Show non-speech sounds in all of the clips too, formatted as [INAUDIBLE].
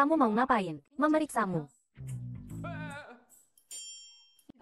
Kamu mau ngapain? Memeriksamu.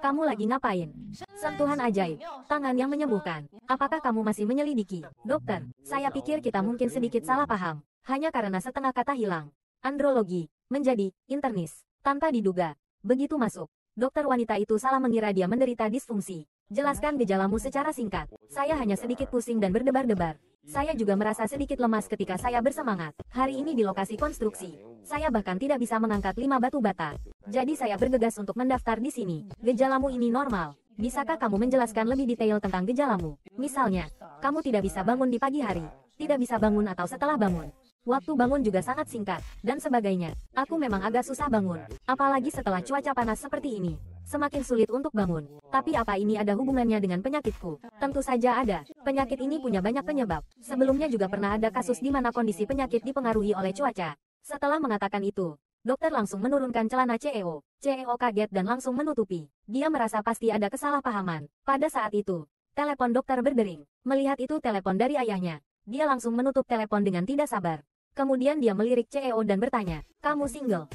Kamu lagi ngapain? Sentuhan ajaib. Tangan yang menyembuhkan. Apakah kamu masih menyelidiki? Dokter, saya pikir kita mungkin sedikit salah paham. Hanya karena setengah kata hilang. Andrologi. Menjadi, internis. Tanpa diduga. Begitu masuk. Dokter wanita itu salah mengira dia menderita disfungsi. Jelaskan gejalamu secara singkat. Saya hanya sedikit pusing dan berdebar-debar. Saya juga merasa sedikit lemas ketika saya bersemangat. Hari ini di lokasi konstruksi. Saya bahkan tidak bisa mengangkat lima batu bata. Jadi saya bergegas untuk mendaftar di sini. Gejalamu ini normal. Bisakah kamu menjelaskan lebih detail tentang gejalamu? Misalnya, kamu tidak bisa bangun di pagi hari, tidak bisa bangun atau setelah bangun, Waktu bangun juga sangat singkat, dan sebagainya. Aku memang agak susah bangun. Apalagi setelah cuaca panas seperti ini. Semakin sulit untuk bangun. Tapi apa ini ada hubungannya dengan penyakitku? Tentu saja ada. Penyakit ini punya banyak penyebab. Sebelumnya juga pernah ada kasus di mana kondisi penyakit dipengaruhi oleh cuaca. Setelah mengatakan itu, Dokter langsung menurunkan celana CEO. CEO kaget dan langsung menutupi. Dia merasa pasti ada kesalahpahaman. Pada saat itu, telepon dokter berdering. Melihat itu telepon dari ayahnya. Dia langsung menutup telepon dengan tidak sabar. Kemudian dia melirik CEO dan bertanya, kamu single?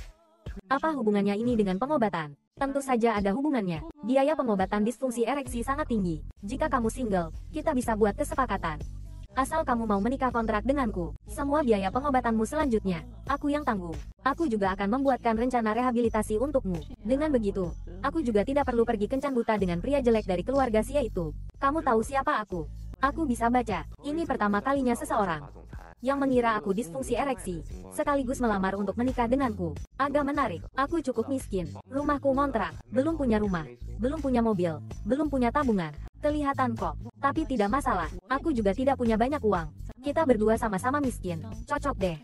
Apa hubungannya ini dengan pengobatan? Tentu saja ada hubungannya. Biaya pengobatan disfungsi ereksi sangat tinggi. Jika kamu single, kita bisa buat kesepakatan. Asal kamu mau menikah kontrak denganku, semua biaya pengobatanmu selanjutnya, aku yang tanggung. Aku juga akan membuatkan rencana rehabilitasi untukmu. Dengan begitu, aku juga tidak perlu pergi kencan buta dengan pria jelek dari keluarga Sia itu. E kamu tahu siapa aku? Aku bisa baca. Ini pertama kalinya seseorang yang mengira aku disfungsi ereksi, sekaligus melamar untuk menikah denganku. Agak menarik, aku cukup miskin, rumahku ngontrak, belum punya rumah, belum punya mobil, belum punya tabungan, kelihatan kok. Tapi tidak masalah, aku juga tidak punya banyak uang. Kita berdua sama-sama miskin, cocok deh.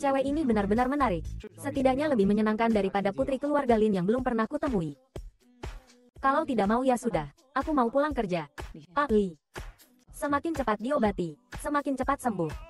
Cewek ini benar-benar menarik, setidaknya lebih menyenangkan daripada putri keluarga Lin yang belum pernah kutemui. Kalau tidak mau ya sudah, aku mau pulang kerja. Pak Li, Semakin cepat diobati, semakin cepat sembuh.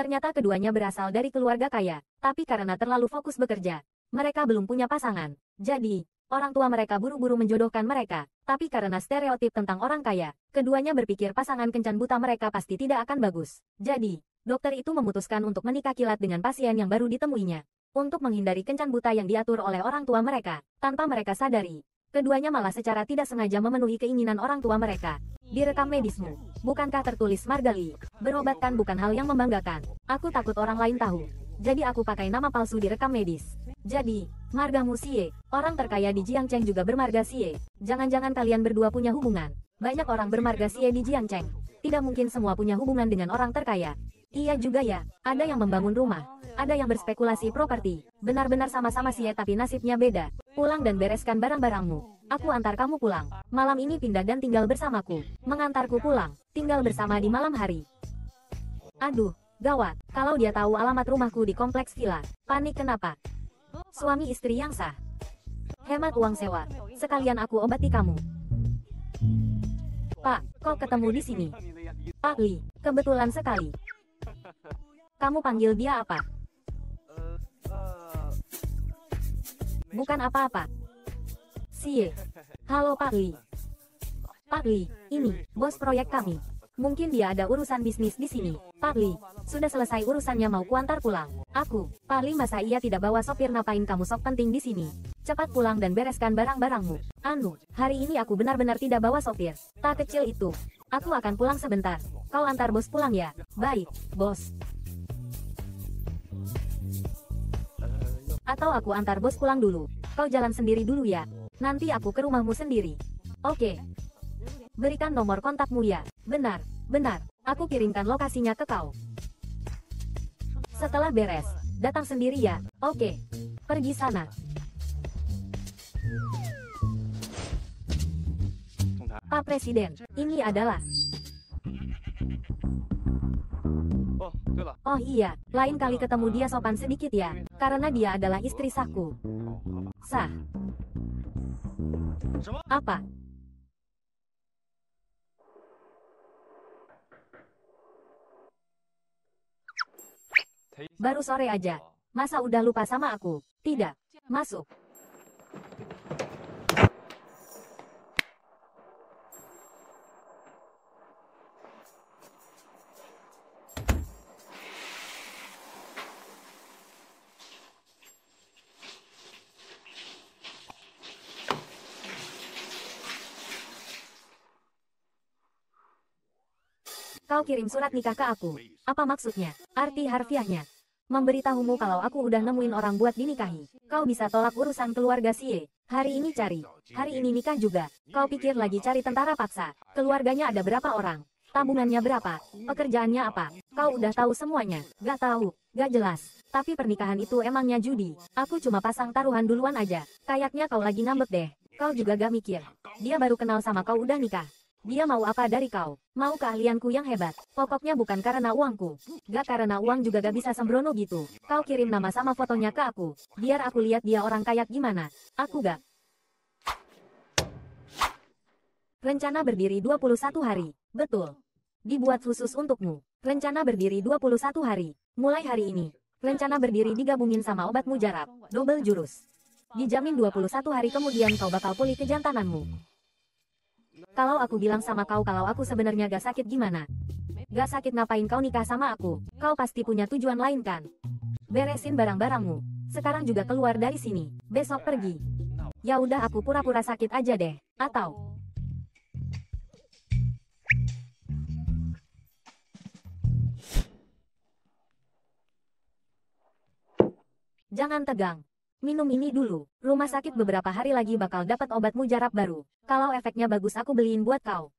Ternyata keduanya berasal dari keluarga kaya, tapi karena terlalu fokus bekerja, mereka belum punya pasangan. Jadi, orang tua mereka buru-buru menjodohkan mereka, tapi karena stereotip tentang orang kaya, keduanya berpikir pasangan kencan buta mereka pasti tidak akan bagus. Jadi, dokter itu memutuskan untuk menikah kilat dengan pasien yang baru ditemuinya. Untuk menghindari kencan buta yang diatur oleh orang tua mereka, tanpa mereka sadari, Keduanya malah secara tidak sengaja memenuhi keinginan orang tua mereka. Direkam medismu. Bukankah tertulis Margali? Berobat kan bukan hal yang membanggakan. Aku takut orang lain tahu. Jadi aku pakai nama palsu di rekam medis. Jadi, Marga Musie, orang terkaya di Jiangcheng juga bermarga Sie. Jangan-jangan kalian berdua punya hubungan. Banyak orang bermarga Sie di Jiangcheng. Tidak mungkin semua punya hubungan dengan orang terkaya. Iya juga ya, ada yang membangun rumah, ada yang berspekulasi properti. Benar-benar sama-sama Sie tapi nasibnya beda. Pulang dan bereskan barang-barangmu. Aku antar kamu pulang. Malam ini pindah dan tinggal bersamaku. Mengantarku pulang. Tinggal bersama di malam hari. Aduh, gawat. Kalau dia tahu alamat rumahku di kompleks villa. Panik kenapa? Suami istri yang sah. Hemat uang sewa. Sekalian aku obati kamu. Pak, kok ketemu di sini. Pak Li, kebetulan sekali. Kamu panggil dia apa? Bukan apa-apa. Sie. Halo Pak Li. Pak Li, ini, bos proyek kami. Mungkin dia ada urusan bisnis di sini. Pak Li, sudah selesai urusannya mau kuantar pulang. Aku, Pak Li masa ia tidak bawa sopir ngapain kamu sok penting di sini. Cepat pulang dan bereskan barang-barangmu. Anu, hari ini aku benar-benar tidak bawa sopir. Tak kecil itu. Aku akan pulang sebentar. Kau antar bos pulang ya. Baik, bos. Atau aku antar bos pulang dulu. Kau jalan sendiri dulu ya. Nanti aku ke rumahmu sendiri. Oke. Berikan nomor kontakmu ya. Benar, benar. Aku kirimkan lokasinya ke kau. Setelah beres, datang sendiri ya. Oke. Pergi sana. Pak Presiden, ini adalah Oh, oh, iya, lain kali ketemu dia sopan sedikit ya, karena dia adalah istri sahku. Sah. Apa? Baru sore aja. Masa udah lupa sama aku? Tidak. Masuk. kirim surat nikah ke aku. Apa maksudnya? Arti harfiahnya. Memberitahumu kalau aku udah nemuin orang buat dinikahi. Kau bisa tolak urusan keluarga si e. Hari ini cari. Hari ini nikah juga. Kau pikir lagi cari tentara paksa. Keluarganya ada berapa orang? Tabungannya berapa? Pekerjaannya apa? Kau udah tahu semuanya? Gak tahu. Gak jelas. Tapi pernikahan itu emangnya judi. Aku cuma pasang taruhan duluan aja. Kayaknya kau lagi ngambek deh. Kau juga gak mikir. Dia baru kenal sama kau udah nikah. Dia mau apa dari kau? Mau keahlianku yang hebat. Pokoknya bukan karena uangku. Gak karena uang juga gak bisa sembrono gitu. Kau kirim nama sama fotonya ke aku. Biar aku lihat dia orang kayak gimana. Aku gak. Rencana berdiri 21 hari. Betul. Dibuat khusus untukmu. Rencana berdiri 21 hari. Mulai hari ini. Rencana berdiri digabungin sama obat mujarab. Double jurus. Dijamin 21 hari kemudian kau bakal pulih kejantananmu. Kalau aku bilang sama kau kalau aku sebenarnya gak sakit gimana? Gak sakit ngapain kau nikah sama aku? Kau pasti punya tujuan lain kan? Beresin barang-barangmu. Sekarang juga keluar dari sini. Besok pergi. Ya udah aku pura-pura sakit aja deh. Atau Jangan tegang. Minum ini dulu. Rumah sakit beberapa hari lagi bakal dapat obat mujarab baru. Kalau efeknya bagus aku beliin buat kau.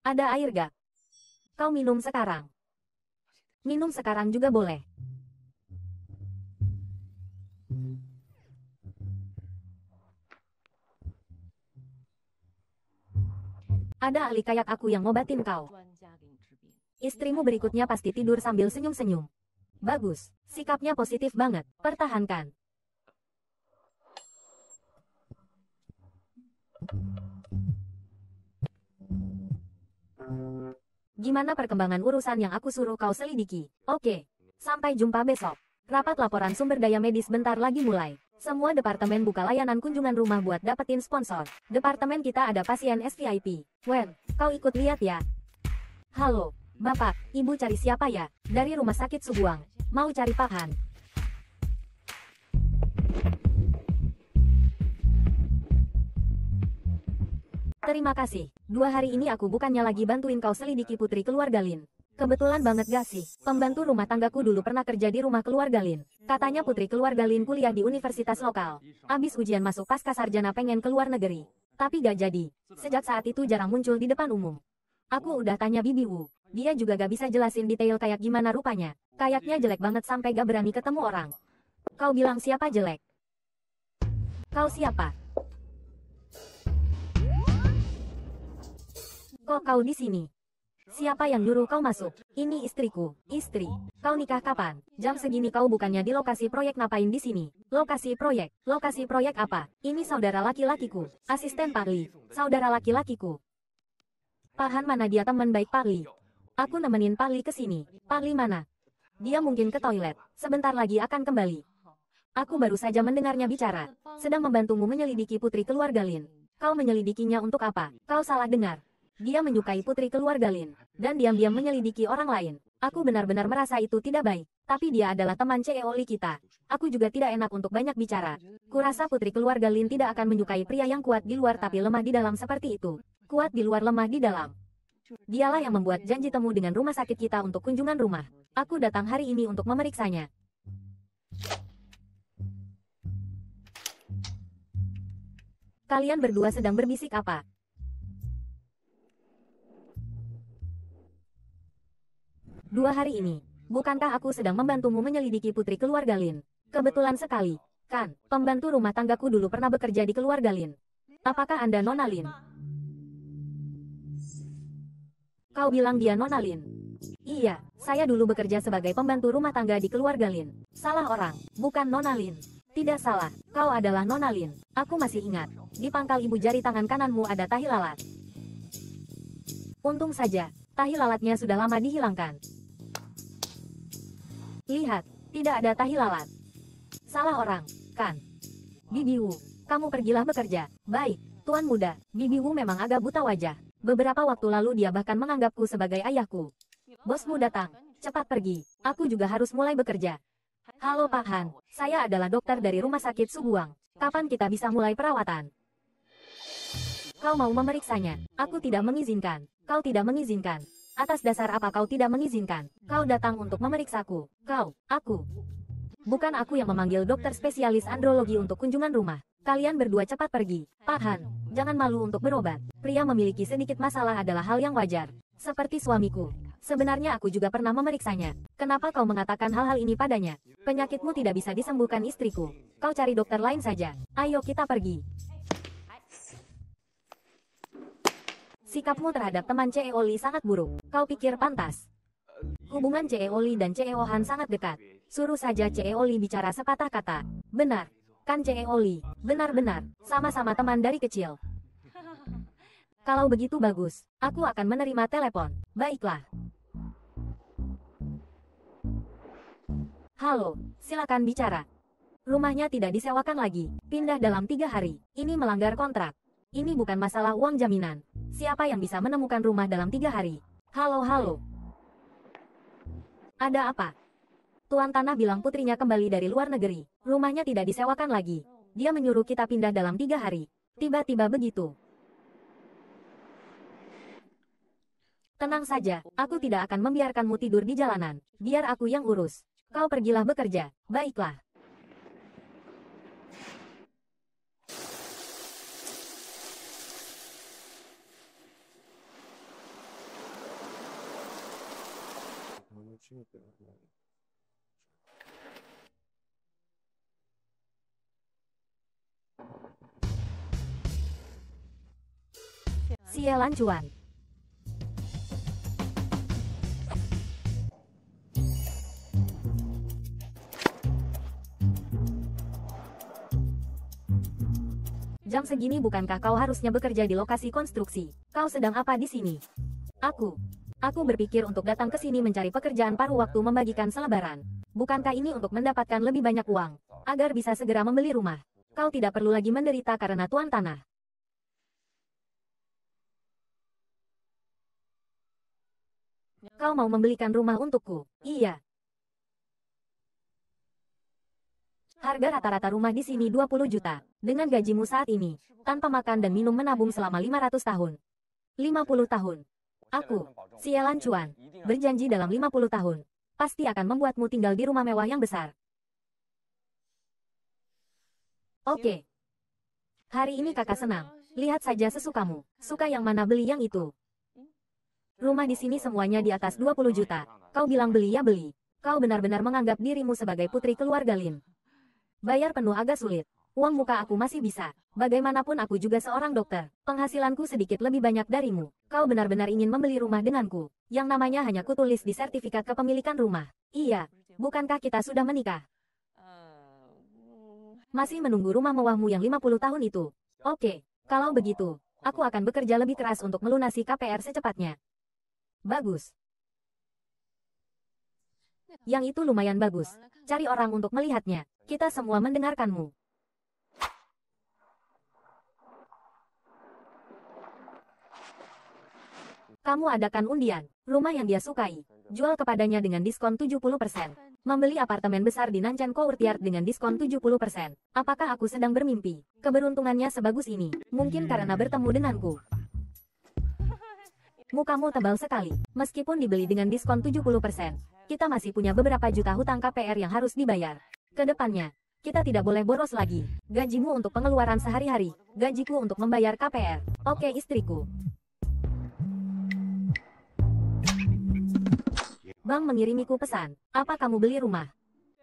Ada air gak? Kau minum sekarang. Minum sekarang juga boleh. Ada ahli kayak aku yang ngobatin kau. Istrimu berikutnya pasti tidur sambil senyum-senyum. Bagus, sikapnya positif banget. Pertahankan. Gimana perkembangan urusan yang aku suruh kau selidiki? Oke, sampai jumpa besok. Rapat laporan sumber daya medis bentar lagi mulai. Semua departemen buka layanan kunjungan rumah buat dapetin sponsor. Departemen kita ada pasien SVIP. Well, kau ikut lihat ya. Halo, Bapak, ibu cari siapa ya? Dari rumah sakit Subuang. Mau cari Pak Han. Terima kasih. Dua hari ini aku bukannya lagi bantuin kau selidiki putri keluarga Lin. Kebetulan banget gak sih, pembantu rumah tanggaku dulu pernah kerja di rumah keluarga Lin. Katanya putri keluarga Lin kuliah di universitas lokal. Abis ujian masuk pasca sarjana pengen keluar negeri. Tapi gak jadi. Sejak saat itu jarang muncul di depan umum. Aku udah tanya Bibi Wu. Dia juga gak bisa jelasin detail kayak gimana rupanya. Kayaknya jelek banget sampai gak berani ketemu orang. Kau bilang siapa jelek? Kau siapa? Kok kau di sini? Siapa yang nyuruh kau masuk? Ini istriku, istri. Kau nikah kapan? Jam segini kau bukannya di lokasi proyek ngapain di sini? Lokasi proyek, lokasi proyek apa? Ini saudara laki-lakiku, asisten Parli, saudara laki-lakiku. Pahan mana dia teman baik Pali? Iya. Aku nemenin Pali ke sini. Pali mana? Dia mungkin ke toilet. Sebentar lagi akan kembali. Aku baru saja mendengarnya bicara. Sedang membantumu menyelidiki putri keluarga Lin. Kau menyelidikinya untuk apa? Kau salah dengar. Dia menyukai putri keluarga Lin. Dan diam-diam menyelidiki orang lain. Aku benar-benar merasa itu tidak baik. Tapi dia adalah teman Ceoli kita. Aku juga tidak enak untuk banyak bicara. Kurasa putri keluarga Lin tidak akan menyukai pria yang kuat di luar tapi lemah di dalam seperti itu. Kuat di luar lemah di dalam. Dialah yang membuat janji temu dengan rumah sakit kita untuk kunjungan rumah. Aku datang hari ini untuk memeriksanya. Kalian berdua sedang berbisik apa? Dua hari ini, Bukankah aku sedang membantumu menyelidiki putri keluarga Lin? Kebetulan sekali, kan, pembantu rumah tanggaku dulu pernah bekerja di keluarga Lin. Apakah Anda Nona Lin? Kau bilang dia Nona Lin? Iya, saya dulu bekerja sebagai pembantu rumah tangga di keluarga Lin. Salah orang, bukan Nona Lin. Tidak salah, kau adalah Nona Lin. Aku masih ingat, di pangkal ibu jari tangan kananmu ada tahi lalat. Untung saja, tahi lalatnya sudah lama dihilangkan. Lihat, tidak ada tahi lalat. Salah orang, kan? Bibi Wu, kamu pergilah bekerja. Baik, Tuan Muda, Bibi Wu memang agak buta wajah. Beberapa waktu lalu dia bahkan menganggapku sebagai ayahku. Bosmu datang, cepat pergi. Aku juga harus mulai bekerja. Halo Pak Han, saya adalah dokter dari rumah sakit Subuang. Kapan kita bisa mulai perawatan? Kau mau memeriksanya? Aku tidak mengizinkan. Kau tidak mengizinkan. Atas dasar apa kau tidak mengizinkan? Kau datang untuk memeriksaku. Kau, aku. Bukan aku yang memanggil dokter spesialis andrologi untuk kunjungan rumah. Kalian berdua cepat pergi. Pak Han, jangan malu untuk berobat. Pria memiliki sedikit masalah adalah hal yang wajar. Seperti suamiku. Sebenarnya aku juga pernah memeriksanya. Kenapa kau mengatakan hal-hal ini padanya? Penyakitmu tidak bisa disembuhkan istriku. Kau cari dokter lain saja. Ayo kita pergi. Sikapmu terhadap teman e Lee sangat buruk. Kau pikir pantas. Hubungan e Lee dan e Han sangat dekat. Suruh saja Lee bicara sepatah kata. Benar. Kan Lee, Benar-benar. Sama-sama teman dari kecil. [LAUGHS] Kalau begitu bagus. Aku akan menerima telepon. Baiklah. Halo, silakan bicara. Rumahnya tidak disewakan lagi. Pindah dalam tiga hari. Ini melanggar kontrak. Ini bukan masalah uang jaminan. Siapa yang bisa menemukan rumah dalam tiga hari? Halo, halo. Ada apa? Tuan Tanah bilang putrinya kembali dari luar negeri. Rumahnya tidak disewakan lagi. Dia menyuruh kita pindah dalam tiga hari. Tiba-tiba begitu. Tenang saja, aku tidak akan membiarkanmu tidur di jalanan. Biar aku yang urus. Kau pergilah bekerja. Baiklah. Почему-то нормально. Sialan cuan. Jam segini bukankah kau harusnya bekerja di lokasi konstruksi? Kau sedang apa di sini? Aku, Aku berpikir untuk datang ke sini mencari pekerjaan paruh waktu membagikan selebaran. Bukankah ini untuk mendapatkan lebih banyak uang, agar bisa segera membeli rumah? Kau tidak perlu lagi menderita karena tuan tanah. Kau mau membelikan rumah untukku? Iya. Harga rata-rata rumah di sini 20 juta. Dengan gajimu saat ini, tanpa makan dan minum menabung selama 500 tahun. 50 tahun. Aku, sialan cuan, berjanji dalam 50 tahun, pasti akan membuatmu tinggal di rumah mewah yang besar. Oke. Okay. Hari ini kakak senang. Lihat saja sesukamu. Suka yang mana beli yang itu. Rumah di sini semuanya di atas 20 juta. Kau bilang beli ya beli. Kau benar-benar menganggap dirimu sebagai putri keluarga Lin. Bayar penuh agak sulit uang muka aku masih bisa. Bagaimanapun aku juga seorang dokter, penghasilanku sedikit lebih banyak darimu. Kau benar-benar ingin membeli rumah denganku, yang namanya hanya kutulis di sertifikat kepemilikan rumah. Iya, bukankah kita sudah menikah? Masih menunggu rumah mewahmu yang 50 tahun itu. Oke, kalau begitu, aku akan bekerja lebih keras untuk melunasi KPR secepatnya. Bagus. Yang itu lumayan bagus. Cari orang untuk melihatnya. Kita semua mendengarkanmu. Kamu adakan undian, rumah yang dia sukai. Jual kepadanya dengan diskon 70%. Membeli apartemen besar di Nanjan Courtyard dengan diskon 70%. Apakah aku sedang bermimpi? Keberuntungannya sebagus ini. Mungkin karena bertemu denganku. Mukamu tebal sekali. Meskipun dibeli dengan diskon 70%, kita masih punya beberapa juta hutang KPR yang harus dibayar. Kedepannya, kita tidak boleh boros lagi. Gajimu untuk pengeluaran sehari-hari, gajiku untuk membayar KPR. Oke istriku. Bang mengirimiku pesan, apa kamu beli rumah?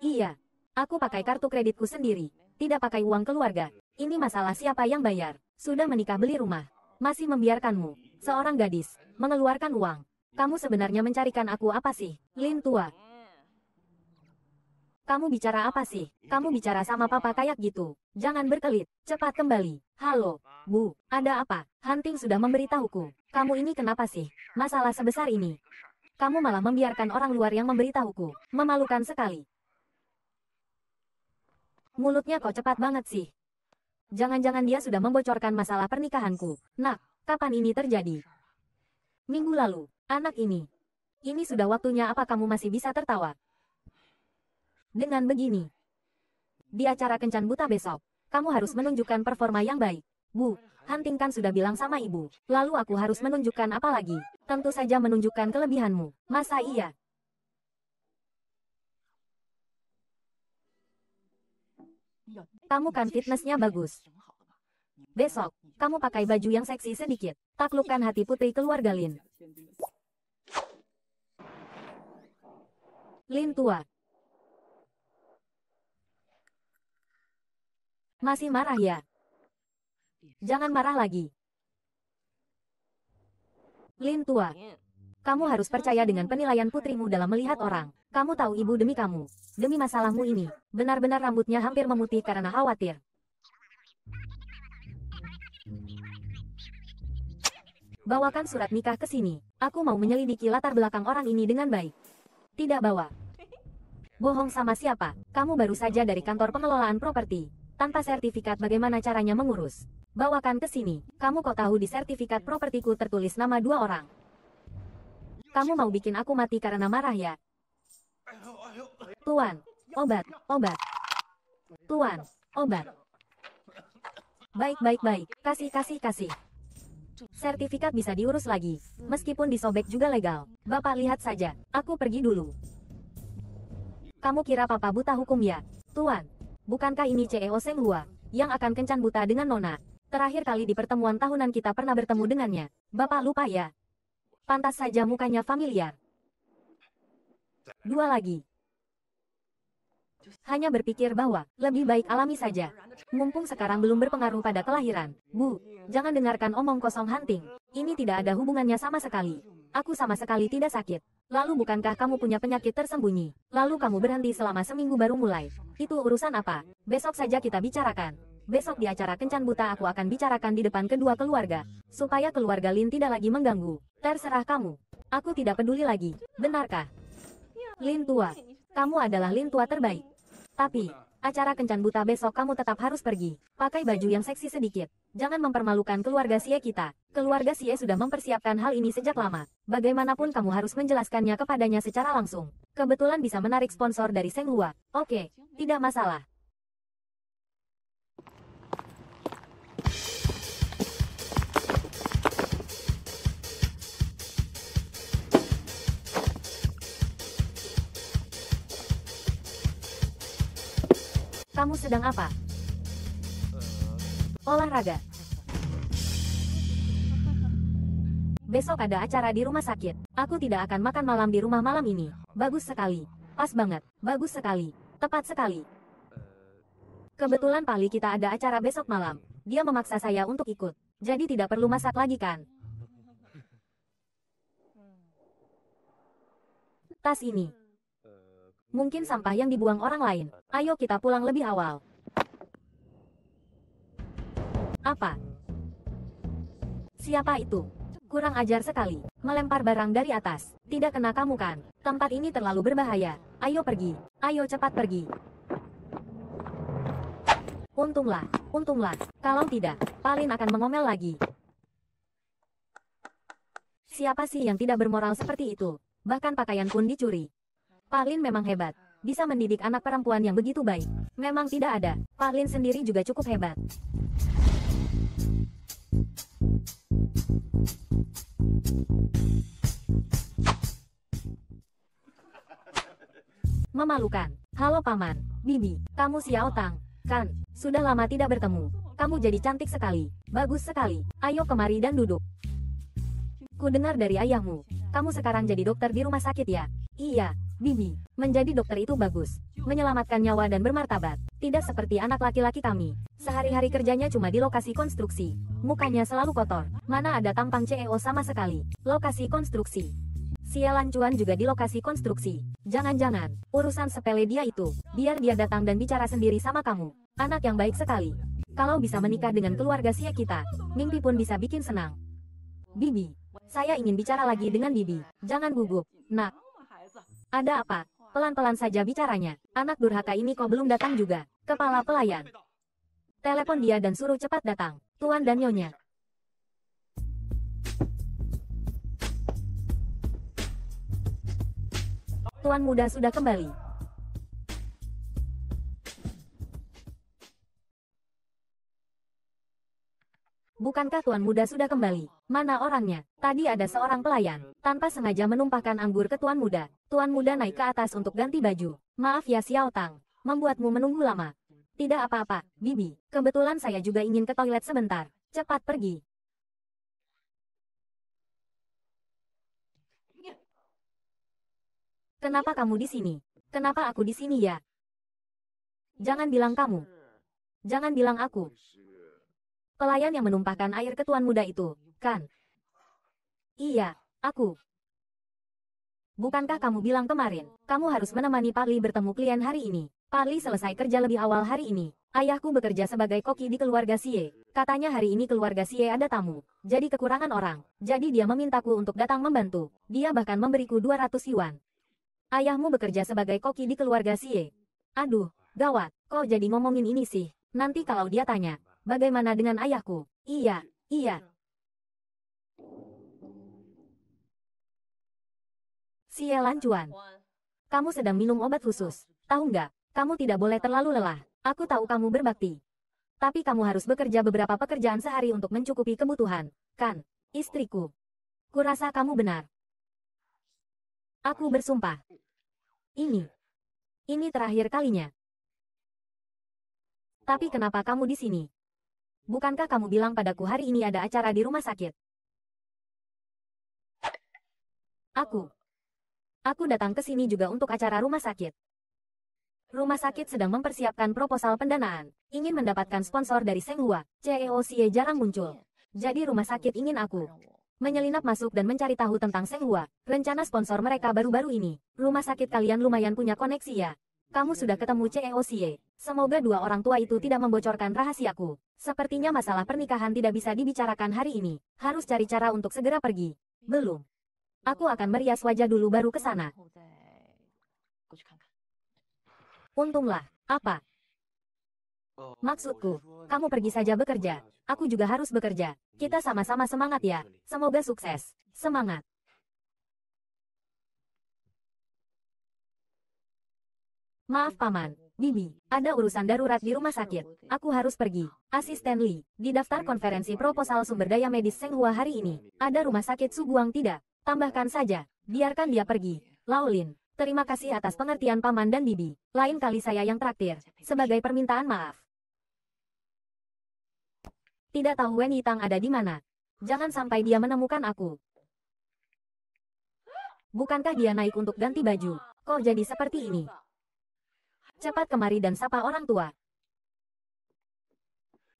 Iya. Aku pakai kartu kreditku sendiri, tidak pakai uang keluarga. Ini masalah siapa yang bayar. Sudah menikah beli rumah. Masih membiarkanmu, seorang gadis, mengeluarkan uang. Kamu sebenarnya mencarikan aku apa sih, Lin tua? Kamu bicara apa sih? Kamu bicara sama papa kayak gitu. Jangan berkelit, cepat kembali. Halo, Bu, ada apa? Hunting sudah memberitahuku. Kamu ini kenapa sih? Masalah sebesar ini kamu malah membiarkan orang luar yang memberitahuku. Memalukan sekali. Mulutnya kok cepat banget sih. Jangan-jangan dia sudah membocorkan masalah pernikahanku. Nak, kapan ini terjadi? Minggu lalu, anak ini. Ini sudah waktunya apa kamu masih bisa tertawa? Dengan begini. Di acara kencan buta besok, kamu harus menunjukkan performa yang baik. Bu, Hunting kan sudah bilang sama ibu. Lalu aku harus menunjukkan apa lagi? Tentu saja menunjukkan kelebihanmu. Masa iya? Kamu kan fitnessnya bagus. Besok, kamu pakai baju yang seksi sedikit. Taklukkan hati putri keluarga Lin. Lin tua. Masih marah ya? Jangan marah lagi. Lin tua. Kamu harus percaya dengan penilaian putrimu dalam melihat orang. Kamu tahu ibu demi kamu. Demi masalahmu ini. Benar-benar rambutnya hampir memutih karena khawatir. Bawakan surat nikah ke sini. Aku mau menyelidiki latar belakang orang ini dengan baik. Tidak bawa. Bohong sama siapa? Kamu baru saja dari kantor pengelolaan properti. Tanpa sertifikat bagaimana caranya mengurus? Bawakan ke sini. Kamu kok tahu di sertifikat propertiku tertulis nama dua orang? Kamu mau bikin aku mati karena marah ya? Tuan, obat, obat. Tuan, obat. Baik, baik, baik. Kasih, kasih, kasih. Sertifikat bisa diurus lagi. Meskipun disobek juga legal. Bapak lihat saja. Aku pergi dulu. Kamu kira papa buta hukum ya? Tuan, bukankah ini CEO Senghua yang akan kencan buta dengan Nona? Terakhir kali di pertemuan tahunan kita pernah bertemu dengannya. Bapak lupa ya? Pantas saja mukanya familiar. Dua lagi. Hanya berpikir bahwa, lebih baik alami saja. Mumpung sekarang belum berpengaruh pada kelahiran. Bu, jangan dengarkan omong kosong hunting. Ini tidak ada hubungannya sama sekali. Aku sama sekali tidak sakit. Lalu bukankah kamu punya penyakit tersembunyi? Lalu kamu berhenti selama seminggu baru mulai. Itu urusan apa? Besok saja kita bicarakan besok di acara Kencan Buta aku akan bicarakan di depan kedua keluarga, supaya keluarga Lin tidak lagi mengganggu. Terserah kamu. Aku tidak peduli lagi, benarkah? Lin tua, kamu adalah Lin tua terbaik. Tapi, acara Kencan Buta besok kamu tetap harus pergi. Pakai baju yang seksi sedikit. Jangan mempermalukan keluarga Sia kita. Keluarga Sia sudah mempersiapkan hal ini sejak lama. Bagaimanapun kamu harus menjelaskannya kepadanya secara langsung. Kebetulan bisa menarik sponsor dari Senghua. Oke, tidak masalah. Kamu sedang apa? Olahraga. Besok ada acara di rumah sakit. Aku tidak akan makan malam di rumah malam ini. Bagus sekali. Pas banget. Bagus sekali. Tepat sekali. Kebetulan Pali kita ada acara besok malam. Dia memaksa saya untuk ikut. Jadi tidak perlu masak lagi kan? Tas ini. Mungkin sampah yang dibuang orang lain. Ayo kita pulang lebih awal. Apa? Siapa itu? Kurang ajar sekali. Melempar barang dari atas. Tidak kena kamu kan? Tempat ini terlalu berbahaya. Ayo pergi. Ayo cepat pergi. Untunglah, untunglah. Kalau tidak, Palin akan mengomel lagi. Siapa sih yang tidak bermoral seperti itu? Bahkan pakaian pun dicuri. Pak Lin memang hebat. Bisa mendidik anak perempuan yang begitu baik. Memang tidak ada. Pak Lin sendiri juga cukup hebat. Memalukan. Halo paman, Bibi, kamu Xiao Tang, kan? Sudah lama tidak bertemu. Kamu jadi cantik sekali, bagus sekali. Ayo kemari dan duduk. Ku dengar dari ayahmu, kamu sekarang jadi dokter di rumah sakit ya? Iya, Bibi, menjadi dokter itu bagus, menyelamatkan nyawa dan bermartabat. Tidak seperti anak laki-laki kami, sehari-hari kerjanya cuma di lokasi konstruksi. Mukanya selalu kotor, mana ada tampang CEO sama sekali. Lokasi konstruksi. Sialan cuan juga di lokasi konstruksi. Jangan-jangan, urusan sepele dia itu, biar dia datang dan bicara sendiri sama kamu. Anak yang baik sekali. Kalau bisa menikah dengan keluarga sia kita, mimpi pun bisa bikin senang. Bibi, saya ingin bicara lagi dengan Bibi. Jangan gugup, nak. Ada apa? Pelan-pelan saja bicaranya. Anak durhaka ini kok belum datang juga. Kepala pelayan. Telepon dia dan suruh cepat datang. Tuan dan Nyonya. Tuan muda sudah kembali. Bukankah Tuan Muda sudah kembali? Mana orangnya? Tadi ada seorang pelayan. Tanpa sengaja menumpahkan anggur ke Tuan Muda. Tuan Muda naik ke atas untuk ganti baju. Maaf ya Xiao Tang. Membuatmu menunggu lama. Tidak apa-apa, Bibi. Kebetulan saya juga ingin ke toilet sebentar. Cepat pergi. Kenapa kamu di sini? Kenapa aku di sini ya? Jangan bilang kamu. Jangan bilang aku. Pelayan yang menumpahkan air ke tuan muda itu, kan? Iya, aku. Bukankah kamu bilang kemarin, kamu harus menemani Parli bertemu klien hari ini? Parli selesai kerja lebih awal hari ini. Ayahku bekerja sebagai koki di keluarga Sie. Katanya hari ini keluarga Sie ada tamu, jadi kekurangan orang. Jadi dia memintaku untuk datang membantu. Dia bahkan memberiku 200 yuan. Ayahmu bekerja sebagai koki di keluarga Sie. Aduh, gawat, kok jadi ngomongin ini sih? Nanti kalau dia tanya, Bagaimana dengan ayahku? Iya, iya. Sielan Cuan. Kamu sedang minum obat khusus. Tahu nggak? Kamu tidak boleh terlalu lelah. Aku tahu kamu berbakti. Tapi kamu harus bekerja beberapa pekerjaan sehari untuk mencukupi kebutuhan. Kan, istriku. Kurasa kamu benar. Aku bersumpah. Ini. Ini terakhir kalinya. Tapi kenapa kamu di sini? Bukankah kamu bilang padaku hari ini ada acara di rumah sakit? Aku. Aku datang ke sini juga untuk acara rumah sakit. Rumah sakit sedang mempersiapkan proposal pendanaan, ingin mendapatkan sponsor dari Senghua, CEO Xie jarang muncul. Jadi rumah sakit ingin aku menyelinap masuk dan mencari tahu tentang Senghua, rencana sponsor mereka baru-baru ini. Rumah sakit kalian lumayan punya koneksi ya, kamu sudah ketemu CEOCE. E. Semoga dua orang tua itu tidak membocorkan rahasiaku. Sepertinya masalah pernikahan tidak bisa dibicarakan hari ini. Harus cari cara untuk segera pergi. Belum. Aku akan merias wajah dulu baru ke sana. Untunglah. Apa? Maksudku, kamu pergi saja bekerja. Aku juga harus bekerja. Kita sama-sama semangat ya. Semoga sukses. Semangat. Maaf paman, Bibi, ada urusan darurat di rumah sakit. Aku harus pergi. Asisten Li, di daftar konferensi proposal sumber daya medis Senghua hari ini, ada rumah sakit Suguang tidak? Tambahkan saja, biarkan dia pergi. Laulin, terima kasih atas pengertian paman dan Bibi. Lain kali saya yang traktir, sebagai permintaan maaf. Tidak tahu Wen Yitang ada di mana. Jangan sampai dia menemukan aku. Bukankah dia naik untuk ganti baju? Kok jadi seperti ini? Cepat kemari dan sapa orang tua.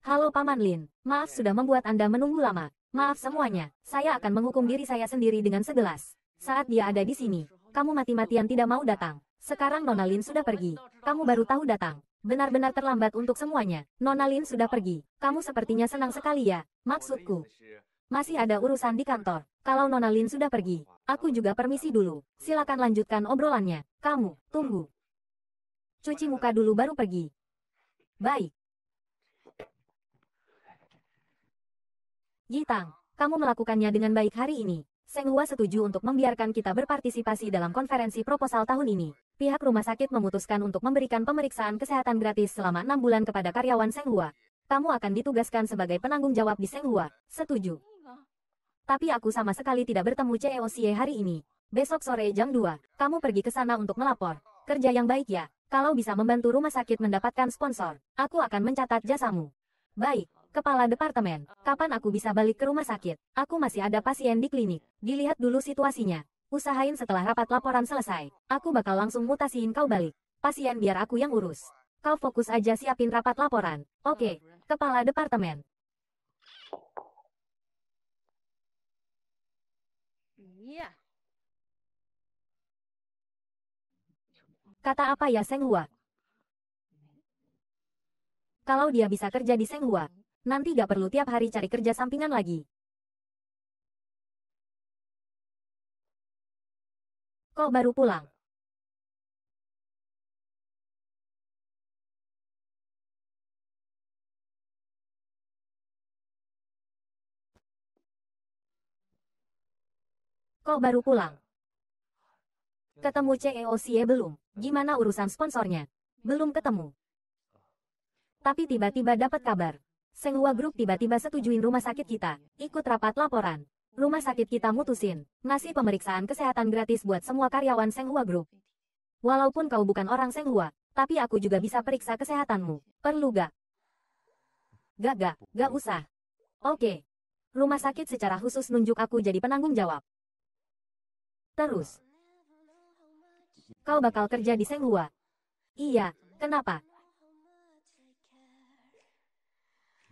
Halo Paman Lin, maaf sudah membuat Anda menunggu lama. Maaf semuanya, saya akan menghukum diri saya sendiri dengan segelas. Saat dia ada di sini, kamu mati-matian tidak mau datang. Sekarang Nona Lin sudah pergi, kamu baru tahu datang. Benar-benar terlambat untuk semuanya. Nona Lin sudah pergi, kamu sepertinya senang sekali ya, maksudku. Masih ada urusan di kantor. Kalau Nona Lin sudah pergi, aku juga permisi dulu. Silakan lanjutkan obrolannya. Kamu, tunggu. Cuci muka dulu baru pergi. Baik. Tang, kamu melakukannya dengan baik hari ini. Seng Hua setuju untuk membiarkan kita berpartisipasi dalam konferensi proposal tahun ini. Pihak rumah sakit memutuskan untuk memberikan pemeriksaan kesehatan gratis selama enam bulan kepada karyawan Seng Hua. Kamu akan ditugaskan sebagai penanggung jawab di Seng Hua. Setuju. Tapi aku sama sekali tidak bertemu CEO CE hari ini. Besok sore jam 2, kamu pergi ke sana untuk melapor. Kerja yang baik ya, kalau bisa membantu rumah sakit mendapatkan sponsor, aku akan mencatat jasamu. Baik, Kepala Departemen, kapan aku bisa balik ke rumah sakit? Aku masih ada pasien di klinik, dilihat dulu situasinya. Usahain setelah rapat laporan selesai, aku bakal langsung mutasiin kau balik. Pasien biar aku yang urus. Kau fokus aja siapin rapat laporan. Oke, Kepala Departemen. Iya. Yeah. Kata apa ya Seng Hua? Kalau dia bisa kerja di Seng Hua, nanti gak perlu tiap hari cari kerja sampingan lagi. Kok baru pulang? Kok baru pulang? Ketemu CEO Cie belum? Gimana urusan sponsornya? Belum ketemu. Tapi tiba-tiba dapat kabar. Senghua Group tiba-tiba setujuin rumah sakit kita. Ikut rapat laporan. Rumah sakit kita mutusin. Ngasih pemeriksaan kesehatan gratis buat semua karyawan Senghua Group. Walaupun kau bukan orang Senghua, tapi aku juga bisa periksa kesehatanmu. Perlu gak? Gak gak, gak usah. Oke. Rumah sakit secara khusus nunjuk aku jadi penanggung jawab. Terus, Kau bakal kerja di Senghua. Iya, kenapa?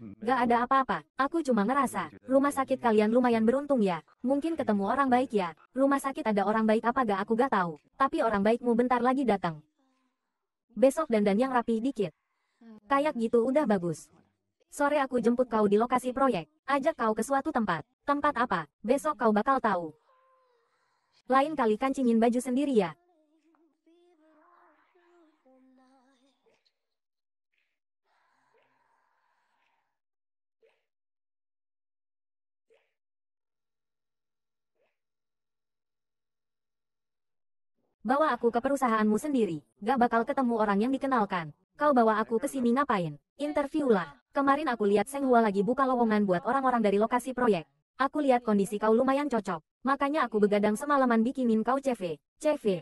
Gak ada apa-apa, aku cuma ngerasa, rumah sakit kalian lumayan beruntung ya, mungkin ketemu orang baik ya, rumah sakit ada orang baik apa gak aku gak tahu, tapi orang baikmu bentar lagi datang. Besok dandan yang rapih dikit. Kayak gitu udah bagus. Sore aku jemput kau di lokasi proyek, ajak kau ke suatu tempat, tempat apa, besok kau bakal tahu. Lain kali kancingin baju sendiri ya, Bawa aku ke perusahaanmu sendiri. Gak bakal ketemu orang yang dikenalkan. Kau bawa aku ke sini ngapain? Interview lah. Kemarin aku lihat Seng Hua lagi buka lowongan buat orang-orang dari lokasi proyek. Aku lihat kondisi kau lumayan cocok. Makanya aku begadang semalaman bikinin kau CV. CV.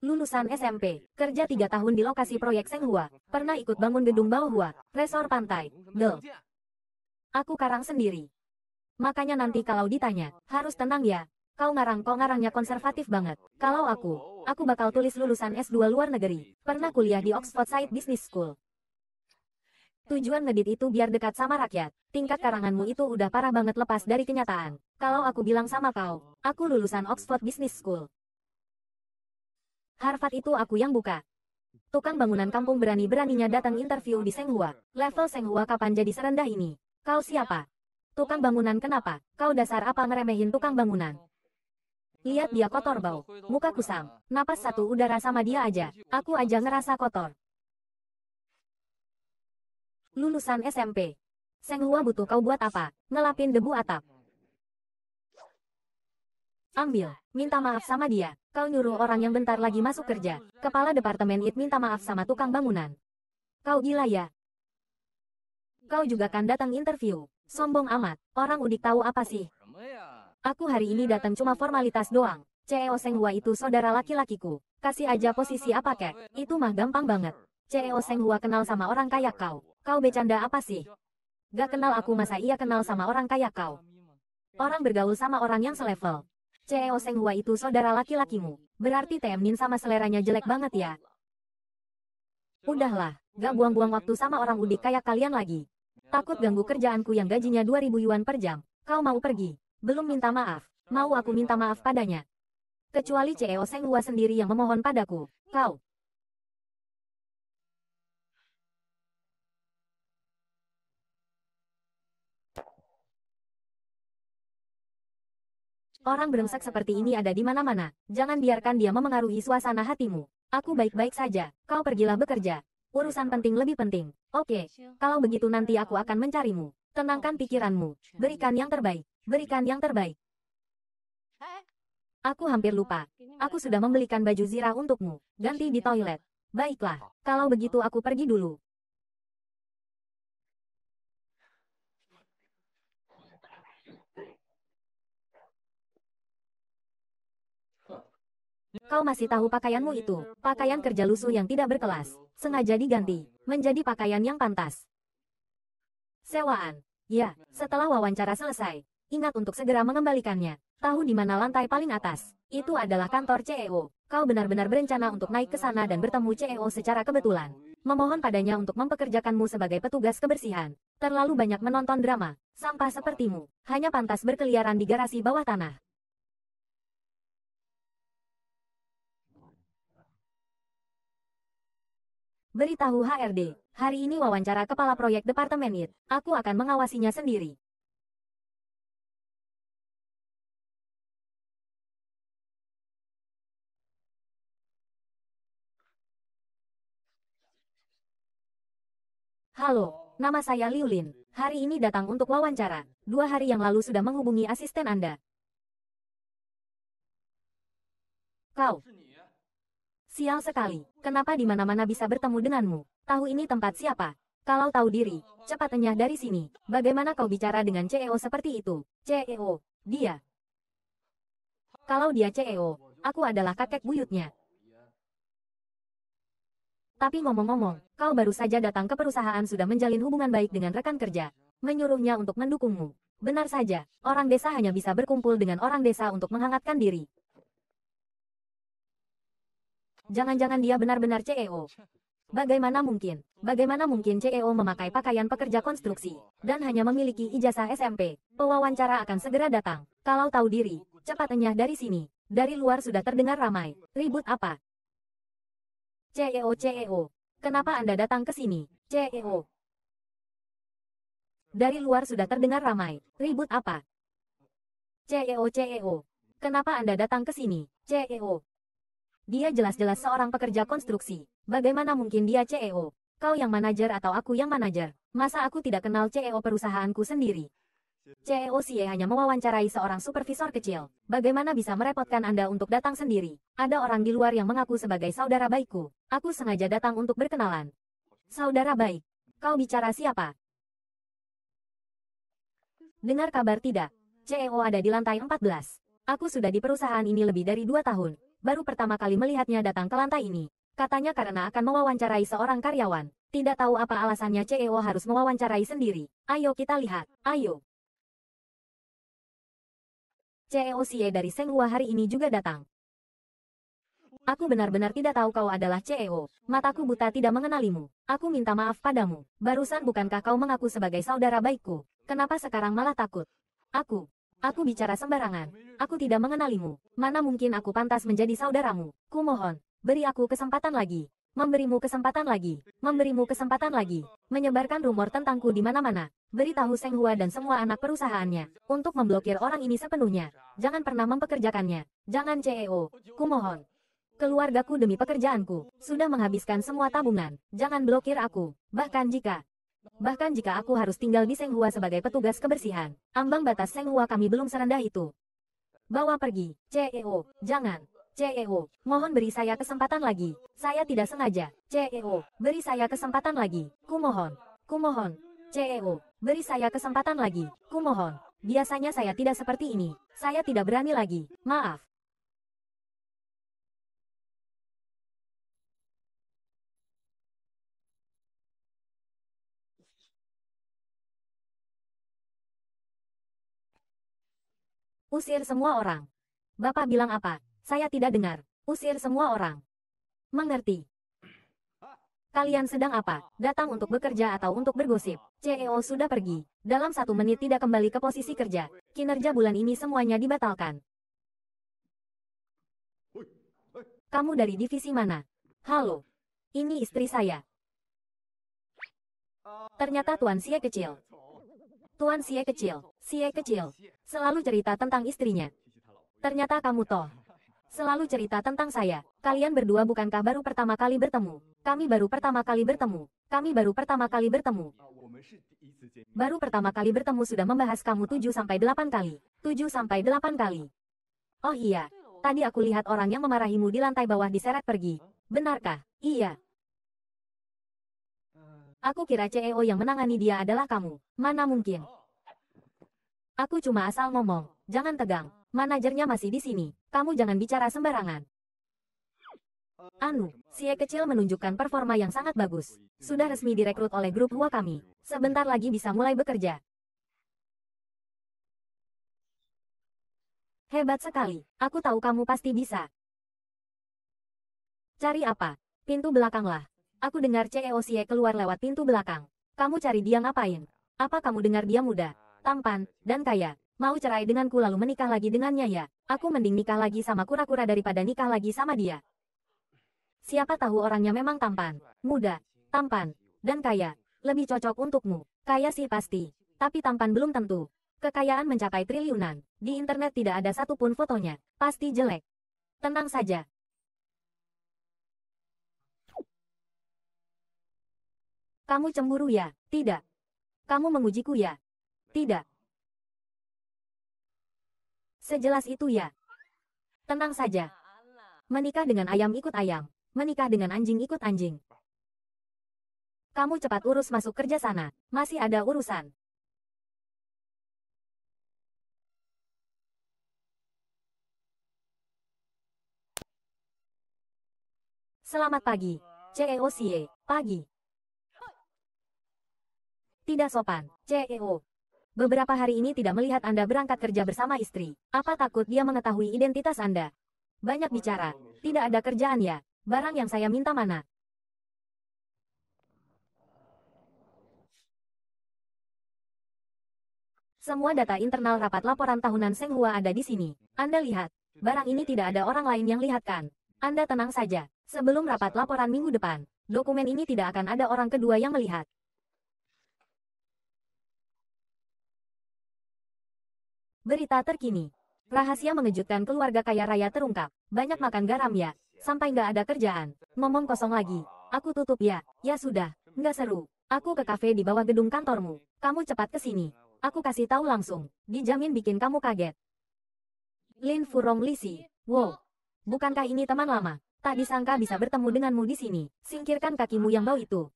Lulusan SMP, kerja 3 tahun di lokasi proyek Seng Hua. pernah ikut bangun gedung hua, resor pantai, Del. Aku karang sendiri. Makanya nanti kalau ditanya, harus tenang ya, Kau ngarang kau ngarangnya konservatif banget. Kalau aku, aku bakal tulis lulusan S2 luar negeri. Pernah kuliah di Oxford Side Business School. Tujuan ngedit itu biar dekat sama rakyat. Tingkat karanganmu itu udah parah banget lepas dari kenyataan. Kalau aku bilang sama kau, aku lulusan Oxford Business School. Harvard itu aku yang buka. Tukang bangunan kampung berani-beraninya datang interview di Senghua. Level Senghua kapan jadi serendah ini? Kau siapa? Tukang bangunan kenapa? Kau dasar apa ngeremehin tukang bangunan? Lihat dia kotor bau. Muka kusam. Napas satu udara sama dia aja. Aku aja ngerasa kotor. Lulusan SMP. Senghua butuh kau buat apa? Ngelapin debu atap. Ambil. Minta maaf sama dia. Kau nyuruh orang yang bentar lagi masuk kerja. Kepala Departemen IT minta maaf sama tukang bangunan. Kau gila ya? Kau juga kan datang interview. Sombong amat. Orang udik tahu apa sih? Aku hari ini datang cuma formalitas doang. CEO Seng Hua itu saudara laki-lakiku. Kasih aja posisi apa kek, itu mah gampang banget. CEO Seng Hua kenal sama orang kaya kau. Kau bercanda apa sih? Gak kenal aku masa ia kenal sama orang kaya kau. Orang bergaul sama orang yang selevel. CEO Seng Hua itu saudara laki-lakimu. Berarti Temnin sama seleranya jelek banget ya. Udahlah, gak buang-buang waktu sama orang udik kayak kalian lagi. Takut ganggu kerjaanku yang gajinya 2000 yuan per jam. Kau mau pergi? belum minta maaf. Mau aku minta maaf padanya. Kecuali CEO Seng Hua sendiri yang memohon padaku. Kau. Orang berengsek seperti ini ada di mana-mana. Jangan biarkan dia memengaruhi suasana hatimu. Aku baik-baik saja. Kau pergilah bekerja. Urusan penting lebih penting. Oke, kalau begitu nanti aku akan mencarimu. Tenangkan pikiranmu. Berikan yang terbaik. Berikan yang terbaik. Aku hampir lupa. Aku sudah membelikan baju Zira untukmu. Ganti di toilet. Baiklah, kalau begitu aku pergi dulu. Kau masih tahu pakaianmu itu, pakaian kerja lusuh yang tidak berkelas, sengaja diganti, menjadi pakaian yang pantas. Sewaan. Ya, setelah wawancara selesai, ingat untuk segera mengembalikannya. Tahu di mana lantai paling atas. Itu adalah kantor CEO. Kau benar-benar berencana untuk naik ke sana dan bertemu CEO secara kebetulan. Memohon padanya untuk mempekerjakanmu sebagai petugas kebersihan. Terlalu banyak menonton drama, sampah sepertimu, hanya pantas berkeliaran di garasi bawah tanah. Beritahu HRD, hari ini wawancara Kepala Proyek Departemen IT. Aku akan mengawasinya sendiri. Halo, nama saya Liu Lin. Hari ini datang untuk wawancara. Dua hari yang lalu sudah menghubungi asisten Anda. Kau, Sial sekali, kenapa di mana-mana bisa bertemu denganmu? Tahu ini tempat siapa? Kalau tahu diri, cepat enyah dari sini. Bagaimana kau bicara dengan CEO seperti itu? CEO, dia. Kalau dia CEO, aku adalah kakek buyutnya. Tapi ngomong-ngomong, kau baru saja datang ke perusahaan sudah menjalin hubungan baik dengan rekan kerja. Menyuruhnya untuk mendukungmu. Benar saja, orang desa hanya bisa berkumpul dengan orang desa untuk menghangatkan diri. Jangan-jangan dia benar-benar CEO. Bagaimana mungkin? Bagaimana mungkin CEO memakai pakaian pekerja konstruksi dan hanya memiliki ijazah SMP? Pewawancara akan segera datang. Kalau tahu diri, cepat enyah dari sini. Dari luar sudah terdengar ramai. Ribut apa? CEO CEO, kenapa Anda datang ke sini? CEO. Dari luar sudah terdengar ramai. Ribut apa? CEO CEO, kenapa Anda datang ke sini? CEO. Dia jelas-jelas seorang pekerja konstruksi. Bagaimana mungkin dia CEO? Kau yang manajer atau aku yang manajer? Masa aku tidak kenal CEO perusahaanku sendiri? CEO saya e hanya mewawancarai seorang supervisor kecil. Bagaimana bisa merepotkan Anda untuk datang sendiri? Ada orang di luar yang mengaku sebagai saudara baikku. Aku sengaja datang untuk berkenalan. Saudara baik, kau bicara siapa? Dengar kabar tidak? CEO ada di lantai 14. Aku sudah di perusahaan ini lebih dari dua tahun baru pertama kali melihatnya datang ke lantai ini. Katanya karena akan mewawancarai seorang karyawan. Tidak tahu apa alasannya CEO harus mewawancarai sendiri. Ayo kita lihat. Ayo. CEO Xie dari Senghua hari ini juga datang. Aku benar-benar tidak tahu kau adalah CEO. Mataku buta tidak mengenalimu. Aku minta maaf padamu. Barusan bukankah kau mengaku sebagai saudara baikku? Kenapa sekarang malah takut? Aku, Aku bicara sembarangan. Aku tidak mengenalimu. Mana mungkin aku pantas menjadi saudaramu. Kumohon, beri aku kesempatan lagi. Memberimu kesempatan lagi. Memberimu kesempatan lagi. Menyebarkan rumor tentangku di mana-mana. Beritahu Seng Hua dan semua anak perusahaannya. Untuk memblokir orang ini sepenuhnya. Jangan pernah mempekerjakannya. Jangan CEO. Kumohon. Keluargaku demi pekerjaanku. Sudah menghabiskan semua tabungan. Jangan blokir aku. Bahkan jika Bahkan jika aku harus tinggal di Senghua sebagai petugas kebersihan, ambang batas Senghua kami belum serendah itu. Bawa pergi, CEO, jangan. CEO, mohon beri saya kesempatan lagi. Saya tidak sengaja. CEO, beri saya kesempatan lagi. Kumohon. Kumohon. CEO, beri saya kesempatan lagi. Kumohon. Biasanya saya tidak seperti ini. Saya tidak berani lagi. Maaf. Usir semua orang. Bapak bilang apa? Saya tidak dengar. Usir semua orang. Mengerti. Kalian sedang apa? Datang untuk bekerja atau untuk bergosip? CEO sudah pergi. Dalam satu menit tidak kembali ke posisi kerja. Kinerja bulan ini semuanya dibatalkan. Kamu dari divisi mana? Halo. Ini istri saya. Ternyata Tuan Siak kecil. Tuan Xie kecil, Xie kecil, selalu cerita tentang istrinya. Ternyata kamu toh. Selalu cerita tentang saya. Kalian berdua bukankah baru pertama kali bertemu? Kami baru pertama kali bertemu. Kami baru pertama kali bertemu. Baru pertama kali bertemu sudah membahas kamu 7 sampai 8 kali. 7 sampai 8 kali. Oh iya, tadi aku lihat orang yang memarahimu di lantai bawah diseret pergi. Benarkah? Iya, Aku kira CEO yang menangani dia adalah kamu. Mana mungkin? Aku cuma asal ngomong. Jangan tegang. Manajernya masih di sini. Kamu jangan bicara sembarangan. Anu, si E kecil menunjukkan performa yang sangat bagus. Sudah resmi direkrut oleh grup Hua kami. Sebentar lagi bisa mulai bekerja. Hebat sekali. Aku tahu kamu pasti bisa. Cari apa? Pintu belakanglah. Aku dengar CEO Xie keluar lewat pintu belakang. Kamu cari dia ngapain? Apa kamu dengar dia muda, tampan, dan kaya? Mau cerai denganku lalu menikah lagi dengannya ya? Aku mending nikah lagi sama kura-kura daripada nikah lagi sama dia. Siapa tahu orangnya memang tampan, muda, tampan, dan kaya. Lebih cocok untukmu. Kaya sih pasti, tapi tampan belum tentu. Kekayaan mencapai triliunan. Di internet tidak ada satupun fotonya. Pasti jelek. Tenang saja, Kamu cemburu ya? Tidak. Kamu mengujiku ya? Tidak. Sejelas itu ya. Tenang saja. Menikah dengan ayam ikut ayam. Menikah dengan anjing ikut anjing. Kamu cepat urus masuk kerja sana. Masih ada urusan. Selamat pagi. CEO CEOCE, pagi. Tidak sopan, CEO. Beberapa hari ini tidak melihat Anda berangkat kerja bersama istri. Apa takut dia mengetahui identitas Anda? Banyak bicara. Tidak ada kerjaan ya. Barang yang saya minta mana? Semua data internal rapat laporan tahunan Senghua ada di sini. Anda lihat. Barang ini tidak ada orang lain yang lihatkan. Anda tenang saja. Sebelum rapat laporan minggu depan, dokumen ini tidak akan ada orang kedua yang melihat. Berita terkini. Rahasia mengejutkan keluarga kaya raya terungkap. Banyak makan garam ya, sampai nggak ada kerjaan. Ngomong kosong lagi. Aku tutup ya. Ya sudah, nggak seru. Aku ke kafe di bawah gedung kantormu. Kamu cepat ke sini. Aku kasih tahu langsung. Dijamin bikin kamu kaget. Lin Furong Lisi. Wow. Bukankah ini teman lama? Tak disangka bisa bertemu denganmu di sini. Singkirkan kakimu yang bau itu.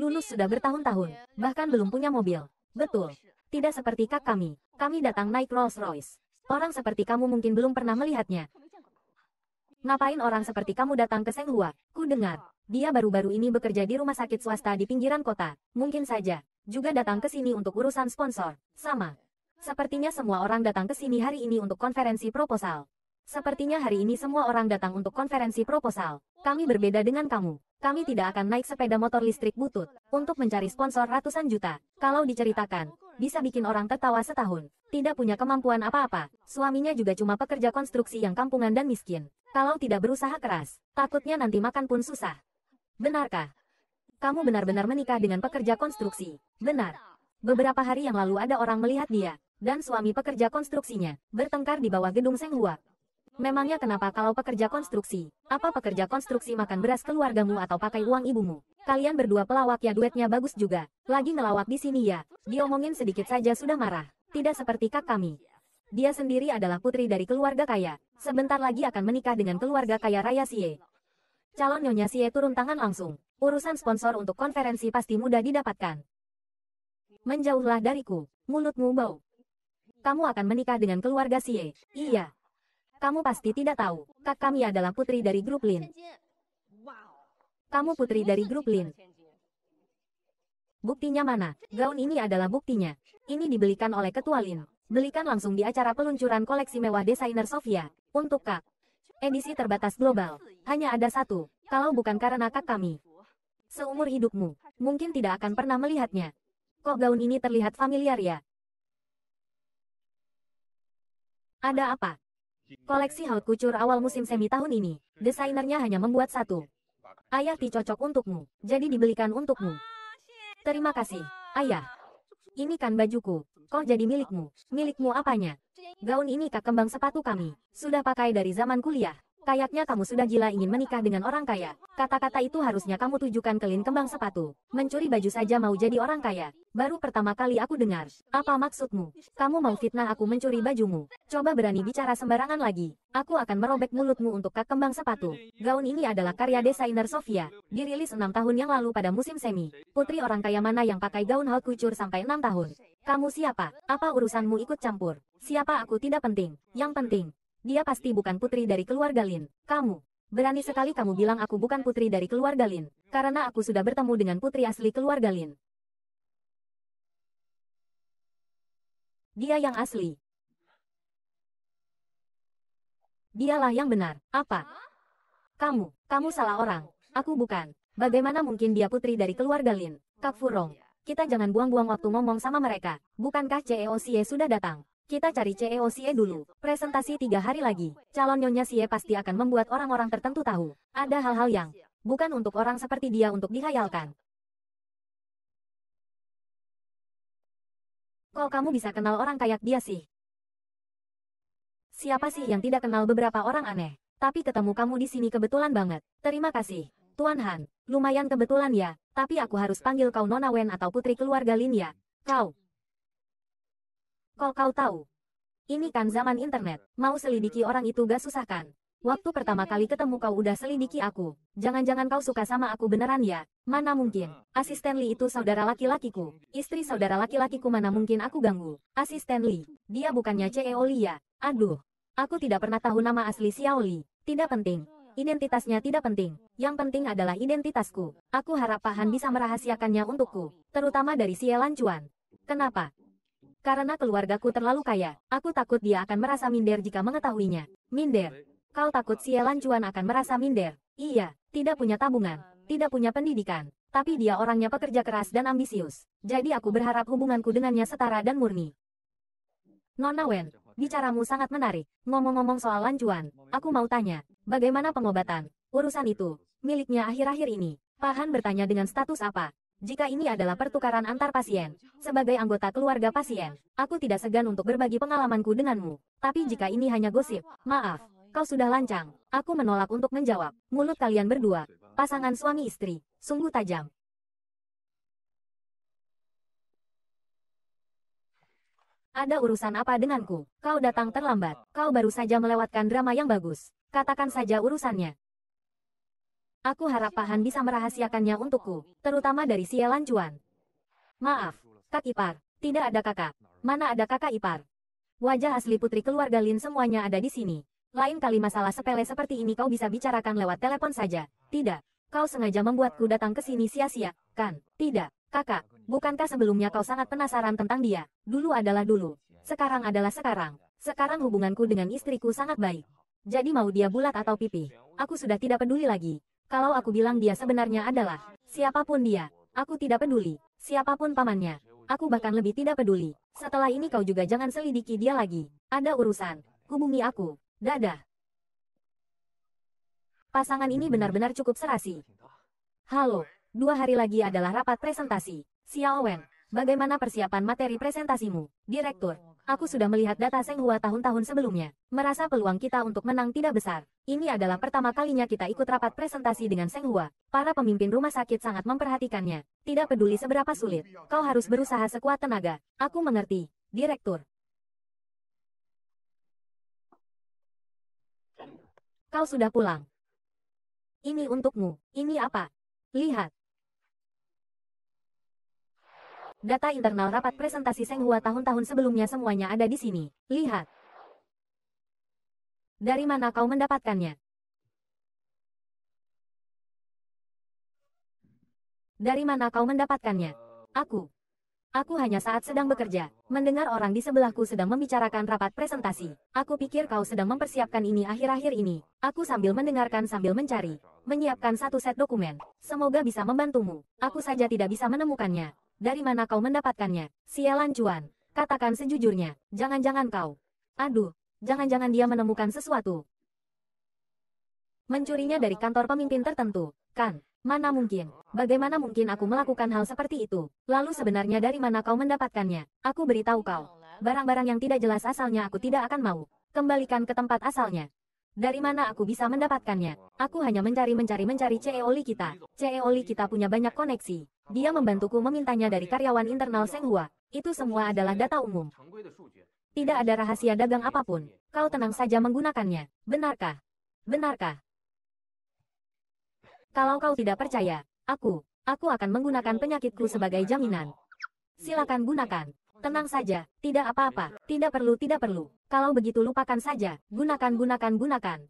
Lulus sudah bertahun-tahun, bahkan belum punya mobil. Betul, tidak seperti kak kami, kami datang naik Rolls Royce. Orang seperti kamu mungkin belum pernah melihatnya. Ngapain orang seperti kamu datang ke Senghua? Ku dengar, dia baru-baru ini bekerja di rumah sakit swasta di pinggiran kota. Mungkin saja, juga datang ke sini untuk urusan sponsor. Sama. Sepertinya semua orang datang ke sini hari ini untuk konferensi proposal. Sepertinya hari ini semua orang datang untuk konferensi proposal. Kami berbeda dengan kamu. Kami tidak akan naik sepeda motor listrik butut untuk mencari sponsor ratusan juta. Kalau diceritakan, bisa bikin orang tertawa setahun. Tidak punya kemampuan apa-apa, suaminya juga cuma pekerja konstruksi yang kampungan dan miskin. Kalau tidak berusaha keras, takutnya nanti makan pun susah. Benarkah? Kamu benar-benar menikah dengan pekerja konstruksi. Benar. Beberapa hari yang lalu ada orang melihat dia, dan suami pekerja konstruksinya, bertengkar di bawah gedung Senghua. Memangnya kenapa kalau pekerja konstruksi? Apa pekerja konstruksi makan beras keluargamu atau pakai uang ibumu? Kalian berdua pelawak ya duetnya bagus juga. Lagi ngelawak di sini ya. Diomongin sedikit saja sudah marah. Tidak seperti kak kami. Dia sendiri adalah putri dari keluarga kaya. Sebentar lagi akan menikah dengan keluarga kaya Raya Sie. Calon Nyonya Sie turun tangan langsung. Urusan sponsor untuk konferensi pasti mudah didapatkan. Menjauhlah dariku. Mulutmu bau. Kamu akan menikah dengan keluarga Sie. Iya, kamu pasti tidak tahu, Kak kami adalah putri dari grup Lin. Kamu putri dari grup Lin. Buktinya mana? Gaun ini adalah buktinya. Ini dibelikan oleh Ketua Lin. Belikan langsung di acara peluncuran koleksi mewah desainer Sofia. Untuk Kak. Edisi terbatas global. Hanya ada satu. Kalau bukan karena Kak kami. Seumur hidupmu, mungkin tidak akan pernah melihatnya. Kok gaun ini terlihat familiar ya? Ada apa? Koleksi haute kucur awal musim semi tahun ini, desainernya hanya membuat satu. Ayah Ti cocok untukmu, jadi dibelikan untukmu. Terima kasih, ayah. Ini kan bajuku, kok jadi milikmu, milikmu apanya? Gaun ini kak kembang sepatu kami, sudah pakai dari zaman kuliah. Kayaknya kamu sudah gila ingin menikah dengan orang kaya. Kata-kata itu harusnya kamu tujukan ke lin kembang sepatu. Mencuri baju saja mau jadi orang kaya. Baru pertama kali aku dengar. Apa maksudmu? Kamu mau fitnah aku mencuri bajumu? Coba berani bicara sembarangan lagi. Aku akan merobek mulutmu untuk kak kembang sepatu. Gaun ini adalah karya desainer Sofia. Dirilis 6 tahun yang lalu pada musim semi. Putri orang kaya mana yang pakai gaun hal kucur sampai 6 tahun? Kamu siapa? Apa urusanmu ikut campur? Siapa aku tidak penting. Yang penting, dia pasti bukan putri dari keluarga Lin. Kamu. Berani sekali kamu bilang aku bukan putri dari keluarga Lin, karena aku sudah bertemu dengan putri asli keluarga Lin. Dia yang asli. Dialah yang benar. Apa? Kamu, kamu salah orang. Aku bukan. Bagaimana mungkin dia putri dari keluarga Lin? Kak Furong, kita jangan buang-buang waktu ngomong sama mereka. Bukankah CEO Xie sudah datang? Kita cari CEO Sie dulu. Presentasi tiga hari lagi. Calon nyonya Sie pasti akan membuat orang-orang tertentu tahu. Ada hal-hal yang bukan untuk orang seperti dia untuk dihayalkan. Kok kamu bisa kenal orang kayak dia sih? Siapa sih yang tidak kenal beberapa orang aneh? Tapi ketemu kamu di sini kebetulan banget. Terima kasih. Tuan Han, lumayan kebetulan ya, tapi aku harus panggil kau Nona Wen atau putri keluarga Lin ya. Kau, Kok kau tahu? Ini kan zaman internet, mau selidiki orang itu gak susah kan? Waktu pertama kali ketemu kau udah selidiki aku. Jangan-jangan kau suka sama aku beneran ya? Mana mungkin? Asisten Lee itu saudara laki-lakiku. Istri saudara laki-lakiku mana mungkin aku ganggu? Asisten Lee. Dia bukannya CEO Lee ya? Aduh. Aku tidak pernah tahu nama asli Xiao Lee. Tidak penting. Identitasnya tidak penting. Yang penting adalah identitasku. Aku harap Han bisa merahasiakannya untukku. Terutama dari Xie Lan Cuan. Kenapa? Karena keluargaku terlalu kaya, aku takut dia akan merasa minder jika mengetahuinya. Minder. Kau takut Elan Cuan akan merasa minder. Iya, tidak punya tabungan, tidak punya pendidikan, tapi dia orangnya pekerja keras dan ambisius. Jadi aku berharap hubunganku dengannya setara dan murni. Nona Wen, bicaramu sangat menarik. Ngomong-ngomong soal lanjuan, aku mau tanya, bagaimana pengobatan? Urusan itu, miliknya akhir-akhir ini. Pahan bertanya dengan status apa? Jika ini adalah pertukaran antar pasien, sebagai anggota keluarga pasien, aku tidak segan untuk berbagi pengalamanku denganmu. Tapi jika ini hanya gosip, maaf, kau sudah lancang. Aku menolak untuk menjawab. Mulut kalian berdua, pasangan suami istri, sungguh tajam. Ada urusan apa denganku? Kau datang terlambat. Kau baru saja melewatkan drama yang bagus. Katakan saja urusannya. Aku harap Pahan bisa merahasiakannya untukku, terutama dari Sielan Juan. Maaf, Kak Ipar, tidak ada kakak. Mana ada kakak Ipar? Wajah asli putri keluarga Lin semuanya ada di sini. Lain kali masalah sepele seperti ini kau bisa bicarakan lewat telepon saja. Tidak, kau sengaja membuatku datang ke sini sia-sia, kan? Tidak, kakak, bukankah sebelumnya kau sangat penasaran tentang dia? Dulu adalah dulu, sekarang adalah sekarang. Sekarang hubunganku dengan istriku sangat baik. Jadi mau dia bulat atau pipih, aku sudah tidak peduli lagi. Kalau aku bilang dia sebenarnya adalah siapapun dia, aku tidak peduli. Siapapun pamannya, aku bahkan lebih tidak peduli. Setelah ini kau juga jangan selidiki dia lagi. Ada urusan, hubungi aku. Dadah. Pasangan ini benar-benar cukup serasi. Halo, dua hari lagi adalah rapat presentasi. Xiao Wen, bagaimana persiapan materi presentasimu? Direktur, Aku sudah melihat data Seng tahun-tahun sebelumnya. Merasa peluang kita untuk menang tidak besar. Ini adalah pertama kalinya kita ikut rapat presentasi dengan Seng Para pemimpin rumah sakit sangat memperhatikannya. Tidak peduli seberapa sulit, kau harus berusaha sekuat tenaga. Aku mengerti, Direktur. Kau sudah pulang. Ini untukmu. Ini apa? Lihat. Data internal rapat presentasi Senghua tahun-tahun sebelumnya semuanya ada di sini. Lihat. Dari mana kau mendapatkannya? Dari mana kau mendapatkannya? Aku. Aku hanya saat sedang bekerja, mendengar orang di sebelahku sedang membicarakan rapat presentasi. Aku pikir kau sedang mempersiapkan ini akhir-akhir ini. Aku sambil mendengarkan sambil mencari, menyiapkan satu set dokumen. Semoga bisa membantumu. Aku saja tidak bisa menemukannya. Dari mana kau mendapatkannya? Sialan cuan. Katakan sejujurnya. Jangan-jangan kau. Aduh. Jangan-jangan dia menemukan sesuatu. Mencurinya dari kantor pemimpin tertentu. Kan? Mana mungkin? Bagaimana mungkin aku melakukan hal seperti itu? Lalu sebenarnya dari mana kau mendapatkannya? Aku beritahu kau. Barang-barang yang tidak jelas asalnya aku tidak akan mau. Kembalikan ke tempat asalnya. Dari mana aku bisa mendapatkannya? Aku hanya mencari-mencari-mencari Ceoli kita. Ceoli kita punya banyak koneksi. Dia membantuku memintanya dari karyawan internal Senghua. Itu semua adalah data umum. Tidak ada rahasia dagang apapun. Kau tenang saja menggunakannya. Benarkah? Benarkah? Kalau kau tidak percaya, aku, aku akan menggunakan penyakitku sebagai jaminan. Silakan gunakan. Tenang saja, tidak apa-apa, tidak perlu, tidak perlu. Kalau begitu lupakan saja, gunakan, gunakan, gunakan.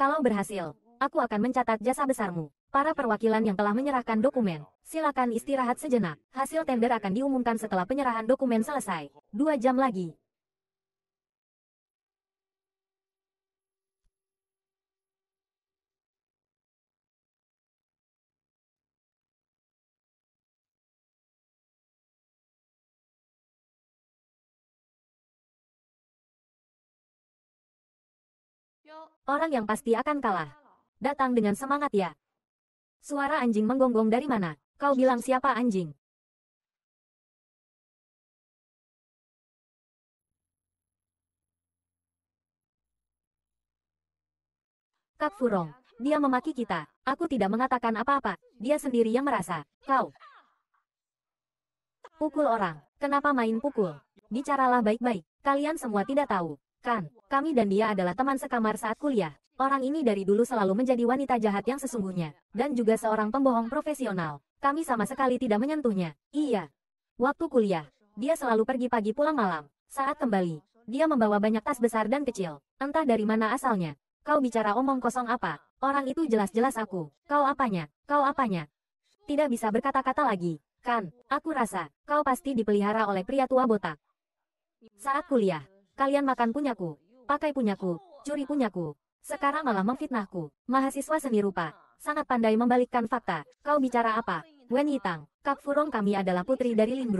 Kalau berhasil, aku akan mencatat jasa besarmu. Para perwakilan yang telah menyerahkan dokumen, silakan istirahat sejenak. Hasil tender akan diumumkan setelah penyerahan dokumen selesai. Dua jam lagi, Orang yang pasti akan kalah. Datang dengan semangat ya. Suara anjing menggonggong dari mana? Kau bilang siapa anjing? Kak Furong, dia memaki kita. Aku tidak mengatakan apa-apa. Dia sendiri yang merasa. Kau. Pukul orang. Kenapa main pukul? Bicaralah baik-baik. Kalian semua tidak tahu. Kan, kami dan dia adalah teman sekamar saat kuliah. Orang ini dari dulu selalu menjadi wanita jahat yang sesungguhnya, dan juga seorang pembohong profesional. Kami sama sekali tidak menyentuhnya. Iya. Waktu kuliah, dia selalu pergi pagi pulang malam. Saat kembali, dia membawa banyak tas besar dan kecil. Entah dari mana asalnya. Kau bicara omong kosong apa? Orang itu jelas-jelas aku. Kau apanya? Kau apanya? Tidak bisa berkata-kata lagi. Kan, aku rasa, kau pasti dipelihara oleh pria tua botak. Saat kuliah, Kalian makan punyaku, pakai punyaku, curi punyaku. Sekarang malah memfitnahku. Mahasiswa seni rupa, sangat pandai membalikkan fakta. Kau bicara apa? Wen Yitang, Kak Furong kami adalah putri dari Lin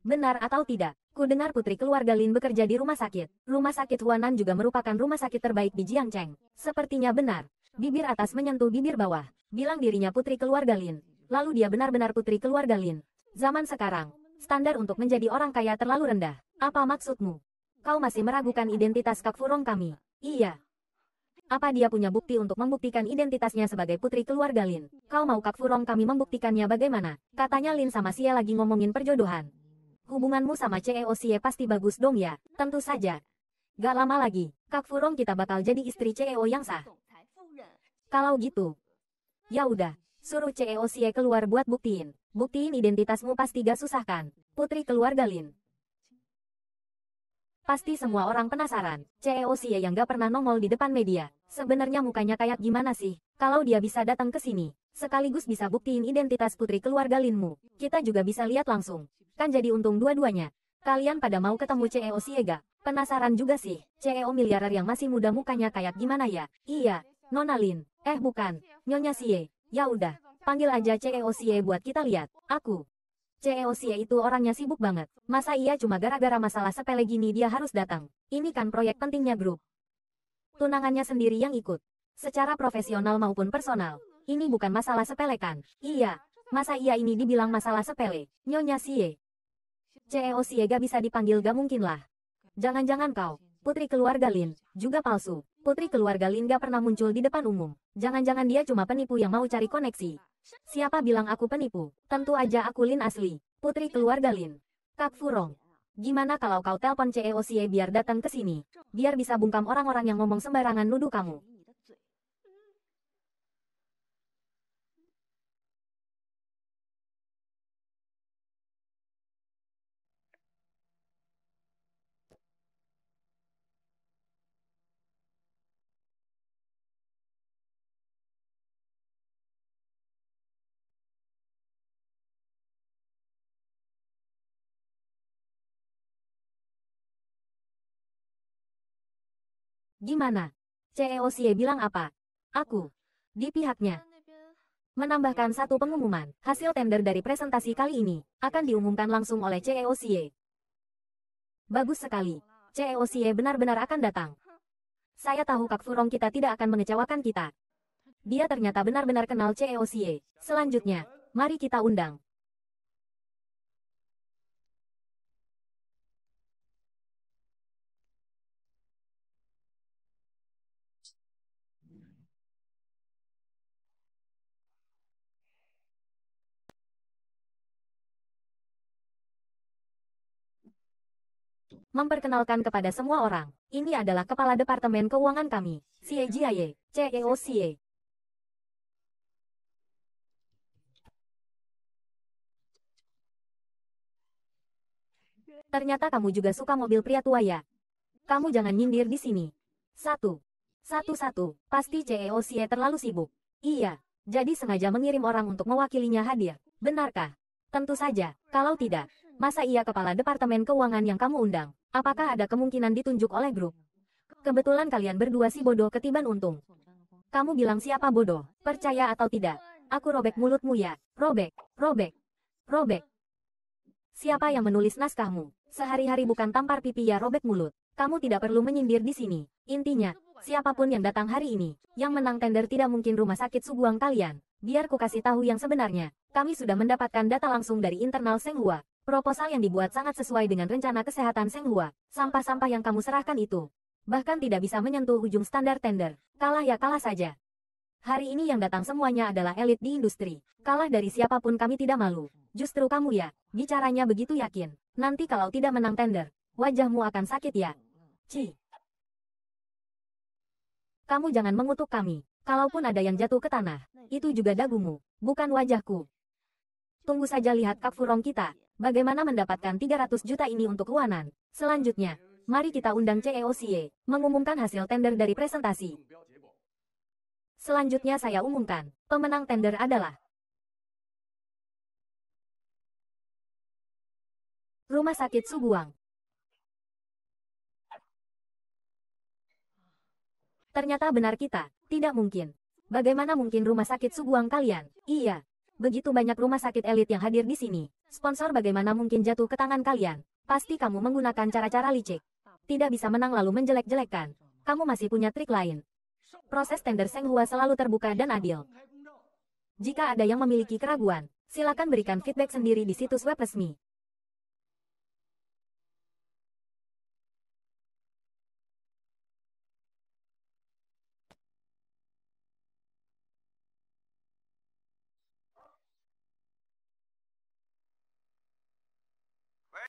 Benar atau tidak? Ku dengar putri keluarga Lin bekerja di rumah sakit. Rumah sakit Huanan juga merupakan rumah sakit terbaik di Jiangcheng. Sepertinya benar. Bibir atas menyentuh bibir bawah. Bilang dirinya putri keluarga Lin. Lalu dia benar-benar putri keluarga Lin. Zaman sekarang, standar untuk menjadi orang kaya terlalu rendah. Apa maksudmu? Kau masih meragukan identitas Kak Furong kami? Iya. Apa dia punya bukti untuk membuktikan identitasnya sebagai putri keluarga Lin? Kau mau Kak Furong kami membuktikannya bagaimana? Katanya Lin sama Sia lagi ngomongin perjodohan. Hubunganmu sama CEO Sia pasti bagus dong ya? Tentu saja. Gak lama lagi, Kak Furong kita bakal jadi istri CEO yang sah. Kalau gitu, ya udah, Suruh CEO Xie keluar buat buktiin. Buktiin identitasmu pasti gak susah kan? Putri keluarga Lin. Pasti semua orang penasaran, CEO Xie yang gak pernah nongol di depan media. Sebenarnya mukanya kayak gimana sih? Kalau dia bisa datang ke sini, sekaligus bisa buktiin identitas putri keluarga Linmu. Kita juga bisa lihat langsung. Kan jadi untung dua-duanya. Kalian pada mau ketemu CEO gak? Penasaran juga sih, CEO miliarer yang masih muda mukanya kayak gimana ya? Iya, Nona Lin. Eh bukan, Nyonya Sie. Ya udah, panggil aja CEOCE e buat kita lihat. Aku. CEOCE e itu orangnya sibuk banget. Masa iya cuma gara-gara masalah sepele gini dia harus datang. Ini kan proyek pentingnya grup. Tunangannya sendiri yang ikut. Secara profesional maupun personal. Ini bukan masalah sepele kan? Iya. Masa iya ini dibilang masalah sepele? Nyonya Sie. CEOCE e gak bisa dipanggil gak mungkin lah. Jangan-jangan kau putri keluarga Lin, juga palsu. Putri keluarga Lin gak pernah muncul di depan umum. Jangan-jangan dia cuma penipu yang mau cari koneksi. Siapa bilang aku penipu? Tentu aja aku Lin asli. Putri keluarga Lin. Kak Furong. Gimana kalau kau telpon CEO e biar datang ke sini? Biar bisa bungkam orang-orang yang ngomong sembarangan nuduh kamu. Gimana? CEO Xie bilang apa? Aku. Di pihaknya. Menambahkan satu pengumuman, hasil tender dari presentasi kali ini, akan diumumkan langsung oleh CEO Xie. Bagus sekali. CEO Xie benar-benar akan datang. Saya tahu Kak Furong kita tidak akan mengecewakan kita. Dia ternyata benar-benar kenal CEO Xie. Selanjutnya, mari kita undang. memperkenalkan kepada semua orang. Ini adalah Kepala Departemen Keuangan kami, CIE Jiaye, Ternyata kamu juga suka mobil pria tua ya? Kamu jangan nyindir di sini. Satu. Satu-satu, pasti CEO CIE terlalu sibuk. Iya, jadi sengaja mengirim orang untuk mewakilinya hadir. Benarkah? Tentu saja, kalau tidak, Masa ia kepala Departemen Keuangan yang kamu undang? Apakah ada kemungkinan ditunjuk oleh grup? Kebetulan kalian berdua si bodoh ketiban untung. Kamu bilang siapa bodoh, percaya atau tidak? Aku robek mulutmu ya, robek, robek, robek. Siapa yang menulis naskahmu? Sehari-hari bukan tampar pipi ya robek mulut. Kamu tidak perlu menyindir di sini. Intinya, siapapun yang datang hari ini, yang menang tender tidak mungkin rumah sakit subuang kalian. Biar ku kasih tahu yang sebenarnya. Kami sudah mendapatkan data langsung dari internal Senghua. Proposal yang dibuat sangat sesuai dengan rencana kesehatan Seng Hua. sampah-sampah yang kamu serahkan itu. Bahkan tidak bisa menyentuh ujung standar tender, kalah ya kalah saja. Hari ini yang datang semuanya adalah elit di industri, kalah dari siapapun kami tidak malu. Justru kamu ya, bicaranya begitu yakin, nanti kalau tidak menang tender, wajahmu akan sakit ya. Ci. Kamu jangan mengutuk kami, kalaupun ada yang jatuh ke tanah, itu juga dagumu, bukan wajahku. Tunggu saja lihat kafurong kita, Bagaimana mendapatkan 300 juta ini untuk Huanan? Selanjutnya, mari kita undang CEO CEOCE, mengumumkan hasil tender dari presentasi. Selanjutnya saya umumkan, pemenang tender adalah Rumah Sakit Subuang. Ternyata benar kita, tidak mungkin. Bagaimana mungkin rumah sakit Subuang kalian? Iya, Begitu banyak rumah sakit elit yang hadir di sini. Sponsor bagaimana mungkin jatuh ke tangan kalian? Pasti kamu menggunakan cara-cara licik. Tidak bisa menang lalu menjelek-jelekkan. Kamu masih punya trik lain. Proses tender Senghua selalu terbuka dan adil. Jika ada yang memiliki keraguan, silakan berikan feedback sendiri di situs web resmi.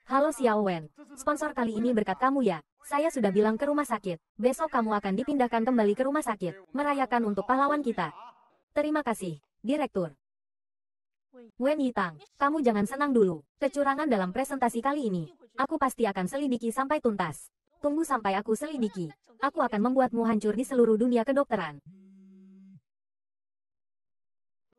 Halo Xiao Wen. Sponsor kali ini berkat kamu ya. Saya sudah bilang ke rumah sakit. Besok kamu akan dipindahkan kembali ke rumah sakit. Merayakan untuk pahlawan kita. Terima kasih, Direktur. Wen Yitang, kamu jangan senang dulu. Kecurangan dalam presentasi kali ini. Aku pasti akan selidiki sampai tuntas. Tunggu sampai aku selidiki. Aku akan membuatmu hancur di seluruh dunia kedokteran.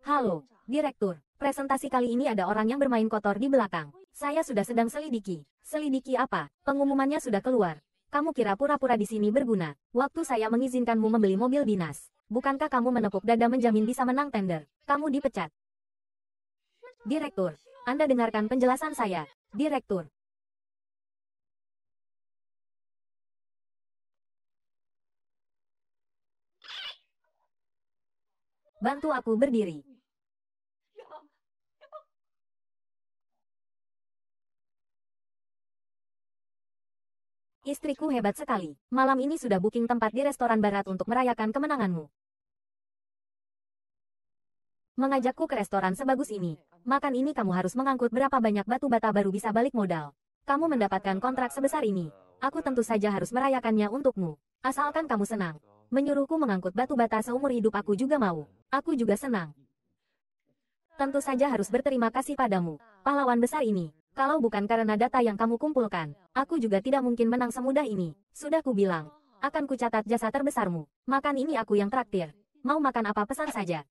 Halo, Direktur. Presentasi kali ini ada orang yang bermain kotor di belakang. Saya sudah sedang selidiki. Selidiki apa? Pengumumannya sudah keluar. Kamu kira pura-pura di sini berguna. Waktu saya mengizinkanmu membeli mobil dinas. Bukankah kamu menepuk dada menjamin bisa menang tender? Kamu dipecat. Direktur, Anda dengarkan penjelasan saya. Direktur, Bantu aku berdiri. Istriku hebat sekali. Malam ini sudah booking tempat di restoran barat untuk merayakan kemenanganmu. Mengajakku ke restoran sebagus ini. Makan ini kamu harus mengangkut berapa banyak batu bata baru bisa balik modal. Kamu mendapatkan kontrak sebesar ini. Aku tentu saja harus merayakannya untukmu. Asalkan kamu senang. Menyuruhku mengangkut batu bata seumur hidup aku juga mau. Aku juga senang. Tentu saja harus berterima kasih padamu, pahlawan besar ini. Kalau bukan karena data yang kamu kumpulkan, aku juga tidak mungkin menang semudah ini. Sudah kubilang, akan ku catat jasa terbesarmu. Makan ini aku yang traktir. Mau makan apa pesan saja.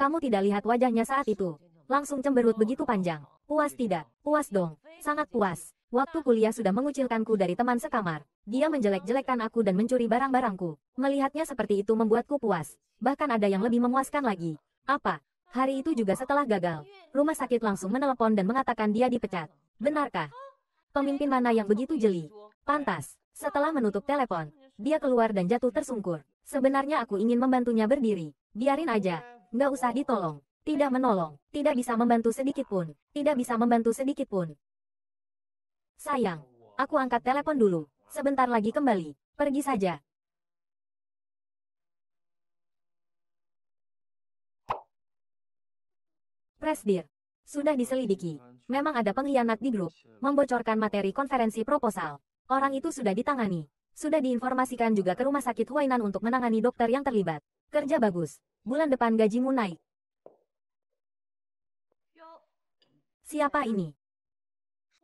Kamu tidak lihat wajahnya saat itu. Langsung cemberut begitu panjang. Puas tidak? Puas dong. Sangat puas. Waktu kuliah sudah mengucilkanku dari teman sekamar. Dia menjelek-jelekkan aku dan mencuri barang-barangku. Melihatnya seperti itu membuatku puas. Bahkan ada yang lebih memuaskan lagi. Apa? Hari itu juga setelah gagal, rumah sakit langsung menelepon dan mengatakan dia dipecat. Benarkah? Pemimpin mana yang begitu jeli? Pantas. Setelah menutup telepon, dia keluar dan jatuh tersungkur. Sebenarnya aku ingin membantunya berdiri. Biarin aja. Nggak usah ditolong. Tidak menolong. Tidak bisa membantu sedikit pun. Tidak bisa membantu sedikit pun. Sayang. Aku angkat telepon dulu. Sebentar lagi kembali. Pergi saja. Presdir. Sudah diselidiki. Memang ada pengkhianat di grup, membocorkan materi konferensi proposal. Orang itu sudah ditangani. Sudah diinformasikan juga ke rumah sakit Huainan untuk menangani dokter yang terlibat. Kerja bagus. Bulan depan gajimu naik. Siapa ini?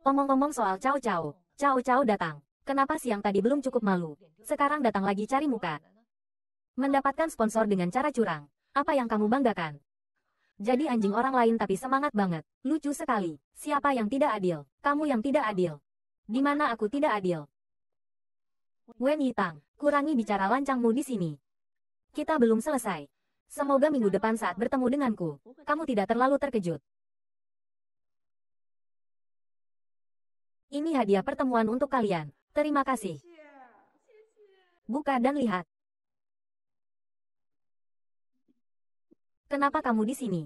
Omong-omong soal Cao Cao. Cao Cao datang. Kenapa siang tadi belum cukup malu? Sekarang datang lagi cari muka. Mendapatkan sponsor dengan cara curang. Apa yang kamu banggakan? Jadi anjing orang lain tapi semangat banget. Lucu sekali. Siapa yang tidak adil? Kamu yang tidak adil. Di mana aku tidak adil? Wen Yitang, kurangi bicara lancangmu di sini. Kita belum selesai. Semoga minggu depan saat bertemu denganku, kamu tidak terlalu terkejut. Ini hadiah pertemuan untuk kalian. Terima kasih. Buka dan lihat. Kenapa kamu di sini?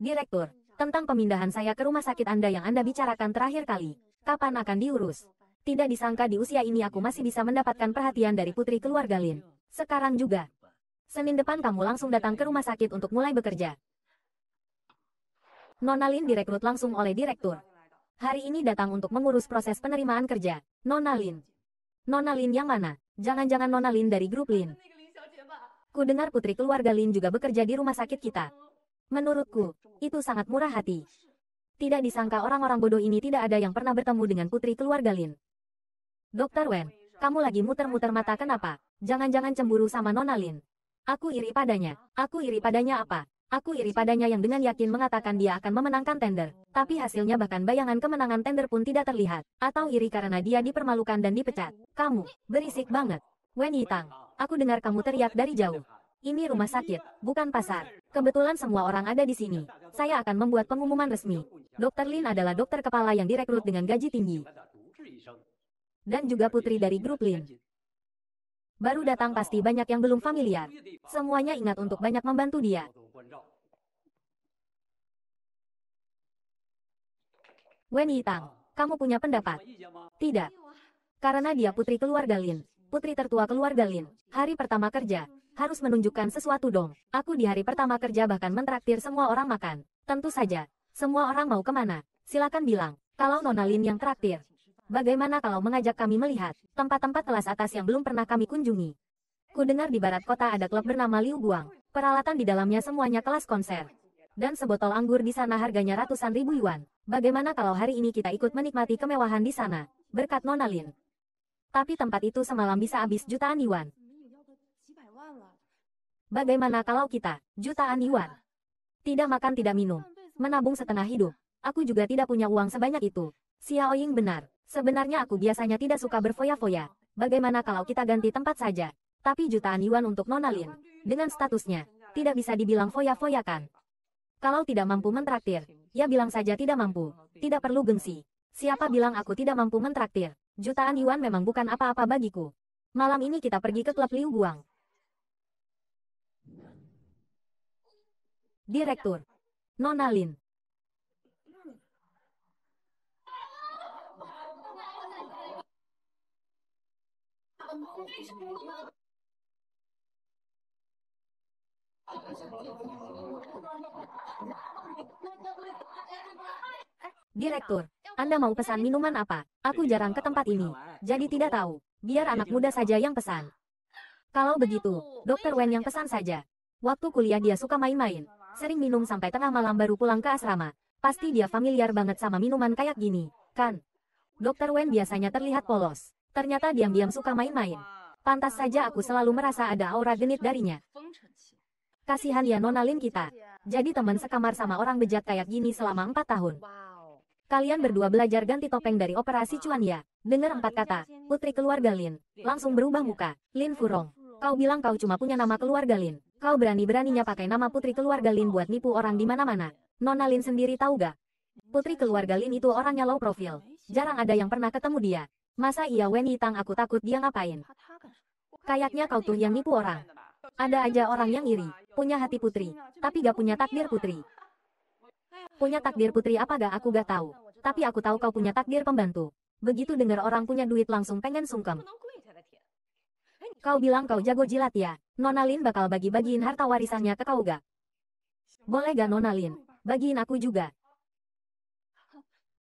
Direktur, tentang pemindahan saya ke rumah sakit Anda yang Anda bicarakan terakhir kali, kapan akan diurus? Tidak disangka di usia ini aku masih bisa mendapatkan perhatian dari putri keluarga Lin. Sekarang juga. Senin depan kamu langsung datang ke rumah sakit untuk mulai bekerja. Nona Lin direkrut langsung oleh direktur. Hari ini datang untuk mengurus proses penerimaan kerja. Nona Lin. Nona Lin yang mana? Jangan-jangan Nona Lin dari grup Lin. Ku dengar putri keluarga Lin juga bekerja di rumah sakit kita. Menurutku, itu sangat murah hati. Tidak disangka orang-orang bodoh ini tidak ada yang pernah bertemu dengan putri keluarga Lin. Dokter Wen, kamu lagi muter-muter mata kenapa? Jangan-jangan cemburu sama Nona Lin. Aku iri padanya. Aku iri padanya apa? Aku iri padanya yang dengan yakin mengatakan dia akan memenangkan tender. Tapi hasilnya bahkan bayangan kemenangan tender pun tidak terlihat. Atau iri karena dia dipermalukan dan dipecat. Kamu, berisik banget. Wen Yitang. Aku dengar kamu teriak dari jauh. Ini rumah sakit, bukan pasar. Kebetulan semua orang ada di sini. Saya akan membuat pengumuman resmi. Dokter Lin adalah dokter kepala yang direkrut dengan gaji tinggi. Dan juga putri dari grup Lin. Baru datang pasti banyak yang belum familiar. Semuanya ingat untuk banyak membantu dia. Wen Yitang, kamu punya pendapat? Tidak. Karena dia putri keluarga Lin putri tertua keluarga Lin. Hari pertama kerja, harus menunjukkan sesuatu dong. Aku di hari pertama kerja bahkan mentraktir semua orang makan. Tentu saja, semua orang mau kemana, silakan bilang. Kalau Nona Lin yang traktir, bagaimana kalau mengajak kami melihat tempat-tempat kelas atas yang belum pernah kami kunjungi? Ku dengar di barat kota ada klub bernama Liu Guang. Peralatan di dalamnya semuanya kelas konser. Dan sebotol anggur di sana harganya ratusan ribu yuan. Bagaimana kalau hari ini kita ikut menikmati kemewahan di sana? Berkat Nona Lin. Tapi tempat itu semalam bisa habis jutaan yuan. Bagaimana kalau kita, jutaan yuan? Tidak makan tidak minum. Menabung setengah hidup. Aku juga tidak punya uang sebanyak itu. Ying benar. Sebenarnya aku biasanya tidak suka berfoya-foya. Bagaimana kalau kita ganti tempat saja? Tapi jutaan yuan untuk Nona Lin. Dengan statusnya, tidak bisa dibilang foya foya kan? Kalau tidak mampu mentraktir, ya bilang saja tidak mampu. Tidak perlu gengsi. Siapa bilang aku tidak mampu mentraktir? Jutaan yuan memang bukan apa-apa bagiku. Malam ini kita pergi ke klub Liu Guang. Direktur. Nona Lin. Direktur, anda mau pesan minuman apa? Aku jarang ke tempat ini, jadi tidak tahu. Biar anak muda saja yang pesan. Kalau begitu, Dokter Wen yang pesan saja. Waktu kuliah dia suka main-main, sering minum sampai tengah malam baru pulang ke asrama. Pasti dia familiar banget sama minuman kayak gini, kan? Dokter Wen biasanya terlihat polos. Ternyata diam-diam suka main-main. Pantas saja aku selalu merasa ada aura genit darinya. Kasihan ya nonalin kita. Jadi teman sekamar sama orang bejat kayak gini selama 4 tahun. Kalian berdua belajar ganti topeng dari operasi Cuan Ya. Dengar empat kata, putri keluarga Lin. Langsung berubah muka. Lin Furong. Kau bilang kau cuma punya nama keluarga Lin. Kau berani-beraninya pakai nama putri keluarga Lin buat nipu orang di mana-mana. Nona Lin sendiri tahu gak? Putri keluarga Lin itu orangnya low profile. Jarang ada yang pernah ketemu dia. Masa iya Wen Yitang aku takut dia ngapain? Kayaknya kau tuh yang nipu orang. Ada aja orang yang iri, punya hati putri, tapi gak punya takdir putri. Punya takdir putri apa gak aku gak tahu. Tapi aku tahu kau punya takdir pembantu. Begitu dengar orang punya duit langsung pengen sungkem. Kau bilang kau jago jilat ya. Nona Lin bakal bagi-bagiin harta warisannya ke kau gak? Boleh gak Nona Lin? Bagiin aku juga.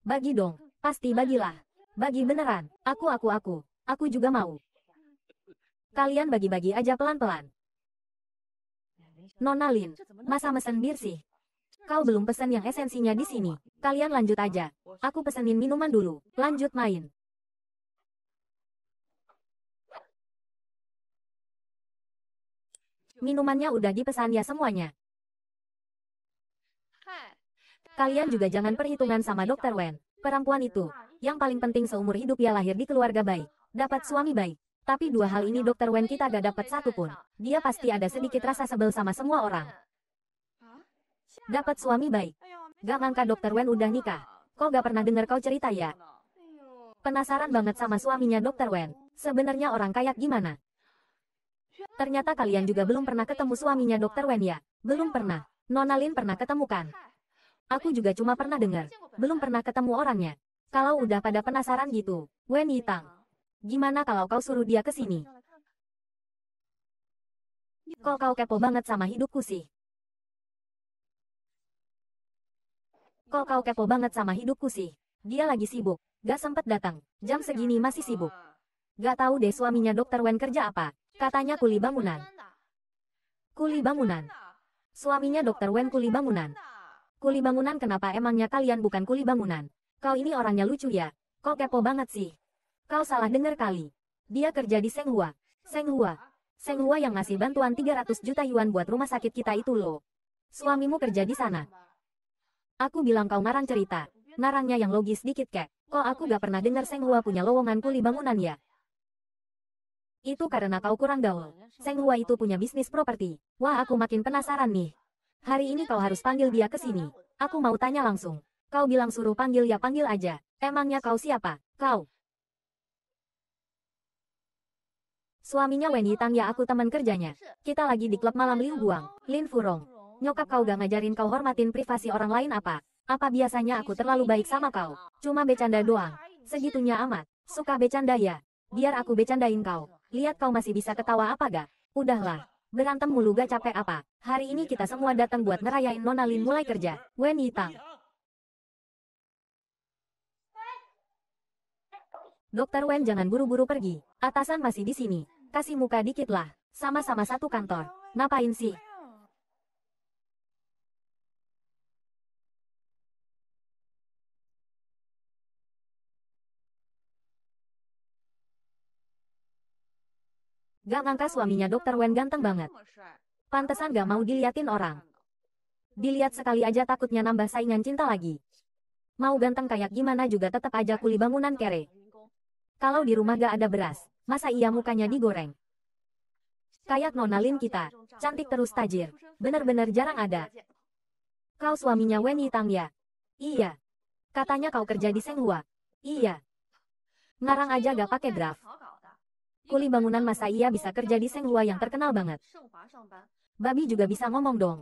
Bagi dong. Pasti bagilah. Bagi beneran. Aku aku aku. Aku juga mau. Kalian bagi-bagi aja pelan-pelan. Nona Lin, masa mesen bir sih? Kau belum pesan yang esensinya di sini. Kalian lanjut aja. Aku pesenin minuman dulu. Lanjut main. Minumannya udah dipesan ya semuanya. Kalian juga jangan perhitungan sama dokter Wen. Perempuan itu, yang paling penting seumur hidup ya lahir di keluarga baik, dapat suami baik. Tapi dua hal ini dokter Wen kita gak dapat satu pun. Dia pasti ada sedikit rasa sebel sama semua orang. Dapat suami baik. Gak ngangka dokter Wen udah nikah. Kok gak pernah denger kau cerita ya? Penasaran banget sama suaminya dokter Wen. Sebenarnya orang kayak gimana? Ternyata kalian juga belum pernah ketemu suaminya dokter Wen ya? Belum pernah. Nona Lin pernah ketemukan. Aku juga cuma pernah dengar. Belum pernah ketemu orangnya. Kalau udah pada penasaran gitu, Wen Yitang. Gimana kalau kau suruh dia ke sini? Kok kau kepo banget sama hidupku sih? Kok kau kepo banget sama hidupku sih? Dia lagi sibuk. Gak sempet datang. Jam segini masih sibuk. Gak tahu deh suaminya dokter Wen kerja apa. Katanya kuli bangunan. Kuli bangunan. Suaminya dokter Wen kuli bangunan. Kuli bangunan kenapa emangnya kalian bukan kuli bangunan? Kau ini orangnya lucu ya. Kok kepo banget sih? Kau salah dengar kali. Dia kerja di Senghua. Senghua. Senghua yang ngasih bantuan 300 juta yuan buat rumah sakit kita itu loh. Suamimu kerja di sana. Aku bilang kau ngarang cerita. Ngarangnya yang logis dikit kek. Kok aku gak pernah dengar Seng Hua punya lowongan kuli bangunan ya? Itu karena kau kurang gaul. Seng Hua itu punya bisnis properti. Wah aku makin penasaran nih. Hari ini kau harus panggil dia ke sini. Aku mau tanya langsung. Kau bilang suruh panggil ya panggil aja. Emangnya kau siapa? Kau? Suaminya Wen Tang ya aku teman kerjanya. Kita lagi di klub malam Liu Guang, Lin Furong. Nyokap kau gak ngajarin kau hormatin privasi orang lain apa? Apa biasanya aku terlalu baik sama kau? Cuma becanda doang. Segitunya amat. Suka becanda ya? Biar aku becandain kau. Lihat kau masih bisa ketawa apa gak? Udahlah. Berantem mulu gak capek apa? Hari ini kita semua datang buat ngerayain Nona Lin mulai kerja. Wen Yitang. Dokter Wen jangan buru-buru pergi. Atasan masih di sini. Kasih muka dikit lah. Sama-sama satu kantor. Ngapain sih? Gak ngangka suaminya dokter Wen ganteng banget. Pantesan gak mau diliatin orang. Dilihat sekali aja takutnya nambah saingan cinta lagi. Mau ganteng kayak gimana juga tetap aja kuli bangunan kere. Kalau di rumah gak ada beras, masa iya mukanya digoreng? Kayak nona Lin kita, cantik terus tajir, bener-bener jarang ada. Kau suaminya Wen Yitang ya? Iya. Katanya kau kerja di Senghua? Iya. Ngarang aja gak pakai draft. Kuli bangunan masa ia bisa kerja di Senghua yang terkenal banget. Babi juga bisa ngomong dong.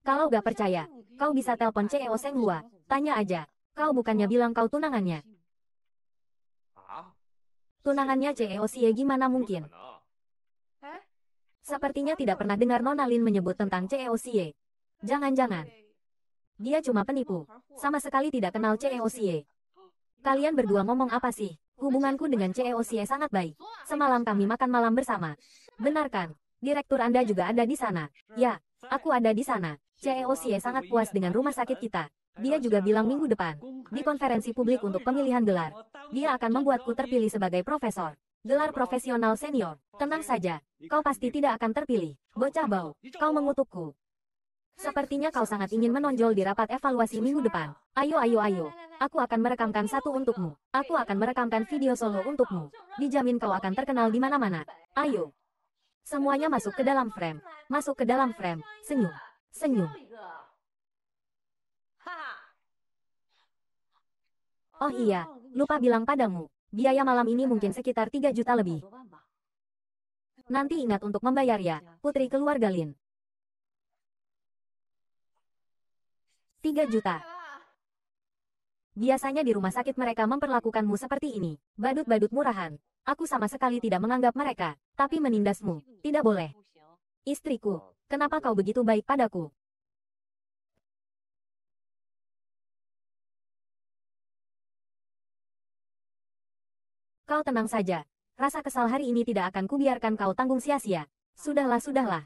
Kalau gak percaya, kau bisa telpon CEO Senghua, tanya aja. Kau bukannya bilang kau tunangannya. Tunangannya CEO Xie gimana mungkin? Sepertinya tidak pernah dengar Nona Lin menyebut tentang CEO Xie. Jangan-jangan. Dia cuma penipu. Sama sekali tidak kenal CEO Xie. Kalian berdua ngomong apa sih? Hubunganku dengan CEO Xie sangat baik. Semalam kami makan malam bersama. Benarkan? Direktur Anda juga ada di sana. Ya, aku ada di sana. CEO Xie sangat puas dengan rumah sakit kita. Dia juga bilang minggu depan, di konferensi publik untuk pemilihan gelar, dia akan membuatku terpilih sebagai profesor. Gelar profesional senior. Tenang saja, kau pasti tidak akan terpilih. Bocah bau, kau mengutukku. Sepertinya kau sangat ingin menonjol di rapat evaluasi minggu depan. Ayo ayo ayo. Aku akan merekamkan satu untukmu. Aku akan merekamkan video solo untukmu. Dijamin kau akan terkenal di mana-mana. Ayo. Semuanya masuk ke dalam frame. Masuk ke dalam frame. Senyum. Senyum. Oh iya, lupa bilang padamu. Biaya malam ini mungkin sekitar 3 juta lebih. Nanti ingat untuk membayar ya, putri keluarga Lin. 3 juta. Biasanya di rumah sakit mereka memperlakukanmu seperti ini. Badut-badut murahan. Aku sama sekali tidak menganggap mereka, tapi menindasmu. Tidak boleh. Istriku, kenapa kau begitu baik padaku? Kau tenang saja. Rasa kesal hari ini tidak akan kubiarkan kau tanggung sia-sia. Sudahlah, sudahlah.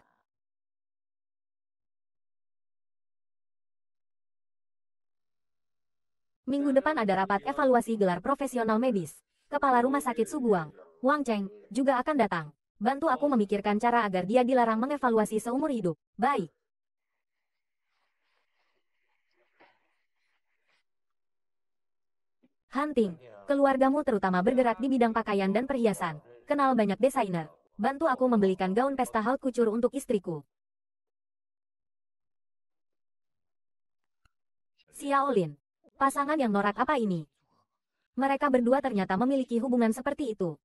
Minggu depan ada rapat evaluasi gelar profesional medis. Kepala Rumah Sakit Subuang, Wang Cheng, juga akan datang. Bantu aku memikirkan cara agar dia dilarang mengevaluasi seumur hidup. Baik. Hunting. Keluargamu terutama bergerak di bidang pakaian dan perhiasan. Kenal banyak desainer. Bantu aku membelikan gaun pesta hal kucur untuk istriku. Xiaolin. Pasangan yang norak apa ini? Mereka berdua ternyata memiliki hubungan seperti itu.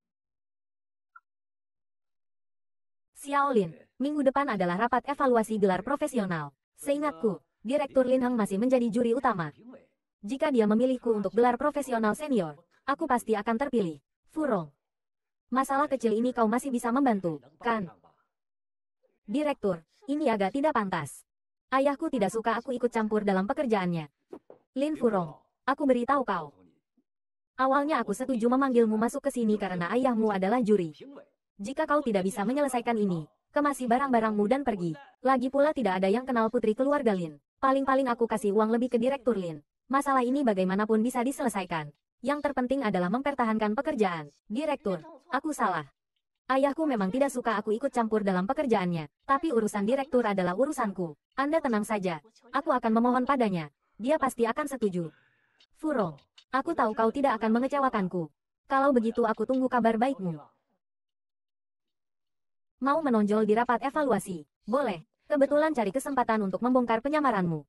Xiaolin, minggu depan adalah rapat evaluasi gelar profesional. Seingatku, Direktur Lin Heng masih menjadi juri utama. Jika dia memilihku untuk gelar profesional senior, aku pasti akan terpilih. Furong. Masalah kecil ini kau masih bisa membantu, kan? Direktur, ini agak tidak pantas. Ayahku tidak suka aku ikut campur dalam pekerjaannya. Lin Furong, aku beritahu kau. Awalnya aku setuju memanggilmu masuk ke sini karena ayahmu adalah juri. Jika kau tidak bisa menyelesaikan ini, kemasi barang-barangmu dan pergi. Lagi pula tidak ada yang kenal putri keluarga Lin. Paling-paling aku kasih uang lebih ke direktur Lin. Masalah ini bagaimanapun bisa diselesaikan. Yang terpenting adalah mempertahankan pekerjaan. Direktur, aku salah. Ayahku memang tidak suka aku ikut campur dalam pekerjaannya, tapi urusan direktur adalah urusanku. Anda tenang saja, aku akan memohon padanya dia pasti akan setuju. Furong, aku tahu kau tidak akan mengecewakanku. Kalau begitu aku tunggu kabar baikmu. Mau menonjol di rapat evaluasi? Boleh, kebetulan cari kesempatan untuk membongkar penyamaranmu.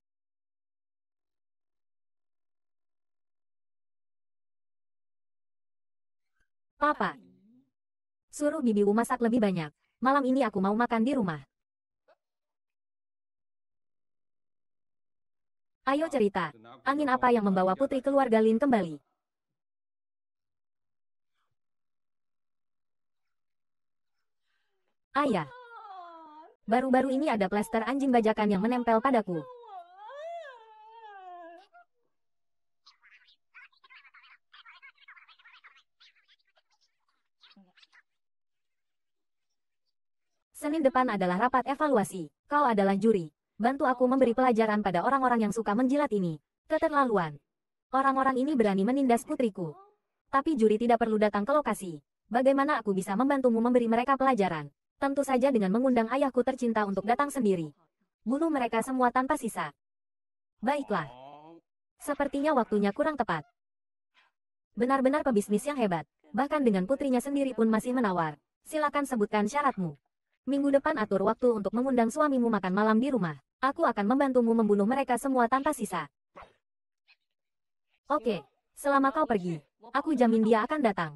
Papa, suruh bibi masak lebih banyak. Malam ini aku mau makan di rumah. Ayo cerita, angin apa yang membawa putri keluarga Lin kembali? Ayah. Baru-baru ini ada plester anjing bajakan yang menempel padaku. Senin depan adalah rapat evaluasi. Kau adalah juri. Bantu aku memberi pelajaran pada orang-orang yang suka menjilat ini. Keterlaluan. Orang-orang ini berani menindas putriku. Tapi juri tidak perlu datang ke lokasi. Bagaimana aku bisa membantumu memberi mereka pelajaran? Tentu saja dengan mengundang ayahku tercinta untuk datang sendiri. Bunuh mereka semua tanpa sisa. Baiklah. Sepertinya waktunya kurang tepat. Benar-benar pebisnis yang hebat. Bahkan dengan putrinya sendiri pun masih menawar. Silakan sebutkan syaratmu. Minggu depan atur waktu untuk mengundang suamimu makan malam di rumah. Aku akan membantumu membunuh mereka semua tanpa sisa. Oke, selama kau pergi, aku jamin dia akan datang.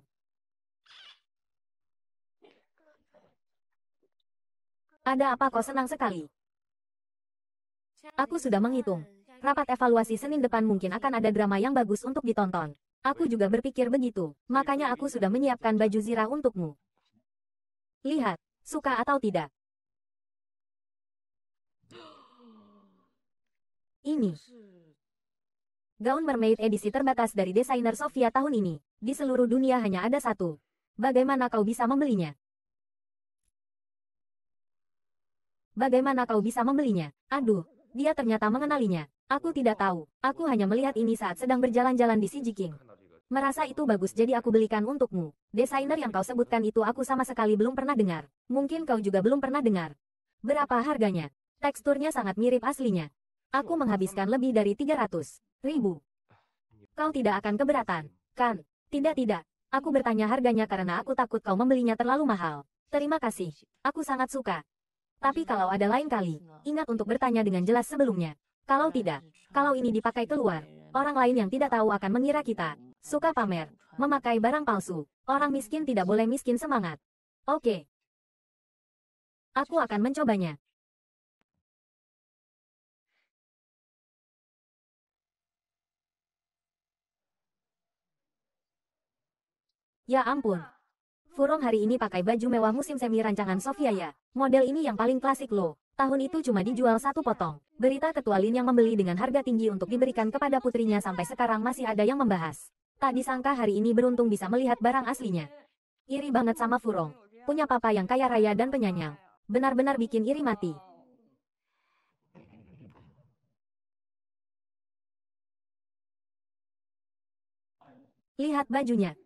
Ada apa kau senang sekali? Aku sudah menghitung. Rapat evaluasi Senin depan mungkin akan ada drama yang bagus untuk ditonton. Aku juga berpikir begitu, makanya aku sudah menyiapkan baju zirah untukmu. Lihat, Suka atau tidak? Ini. Gaun mermaid edisi terbatas dari desainer Sofia tahun ini. Di seluruh dunia hanya ada satu. Bagaimana kau bisa membelinya? Bagaimana kau bisa membelinya? Aduh, dia ternyata mengenalinya. Aku tidak tahu. Aku hanya melihat ini saat sedang berjalan-jalan di King. Merasa itu bagus jadi aku belikan untukmu. Desainer yang kau sebutkan itu aku sama sekali belum pernah dengar. Mungkin kau juga belum pernah dengar. Berapa harganya? Teksturnya sangat mirip aslinya. Aku menghabiskan lebih dari 300 ribu. Kau tidak akan keberatan, kan? Tidak tidak. Aku bertanya harganya karena aku takut kau membelinya terlalu mahal. Terima kasih. Aku sangat suka. Tapi kalau ada lain kali, ingat untuk bertanya dengan jelas sebelumnya. Kalau tidak, kalau ini dipakai keluar, orang lain yang tidak tahu akan mengira kita suka pamer, memakai barang palsu. Orang miskin tidak boleh miskin semangat. Oke. Aku akan mencobanya. Ya ampun. Furong hari ini pakai baju mewah musim semi rancangan Sofia ya. Model ini yang paling klasik loh. Tahun itu cuma dijual satu potong. Berita ketua Lin yang membeli dengan harga tinggi untuk diberikan kepada putrinya sampai sekarang masih ada yang membahas. Tak disangka hari ini beruntung bisa melihat barang aslinya. Iri banget sama Furong. Punya papa yang kaya raya dan penyanyang. Benar-benar bikin iri mati. Lihat bajunya.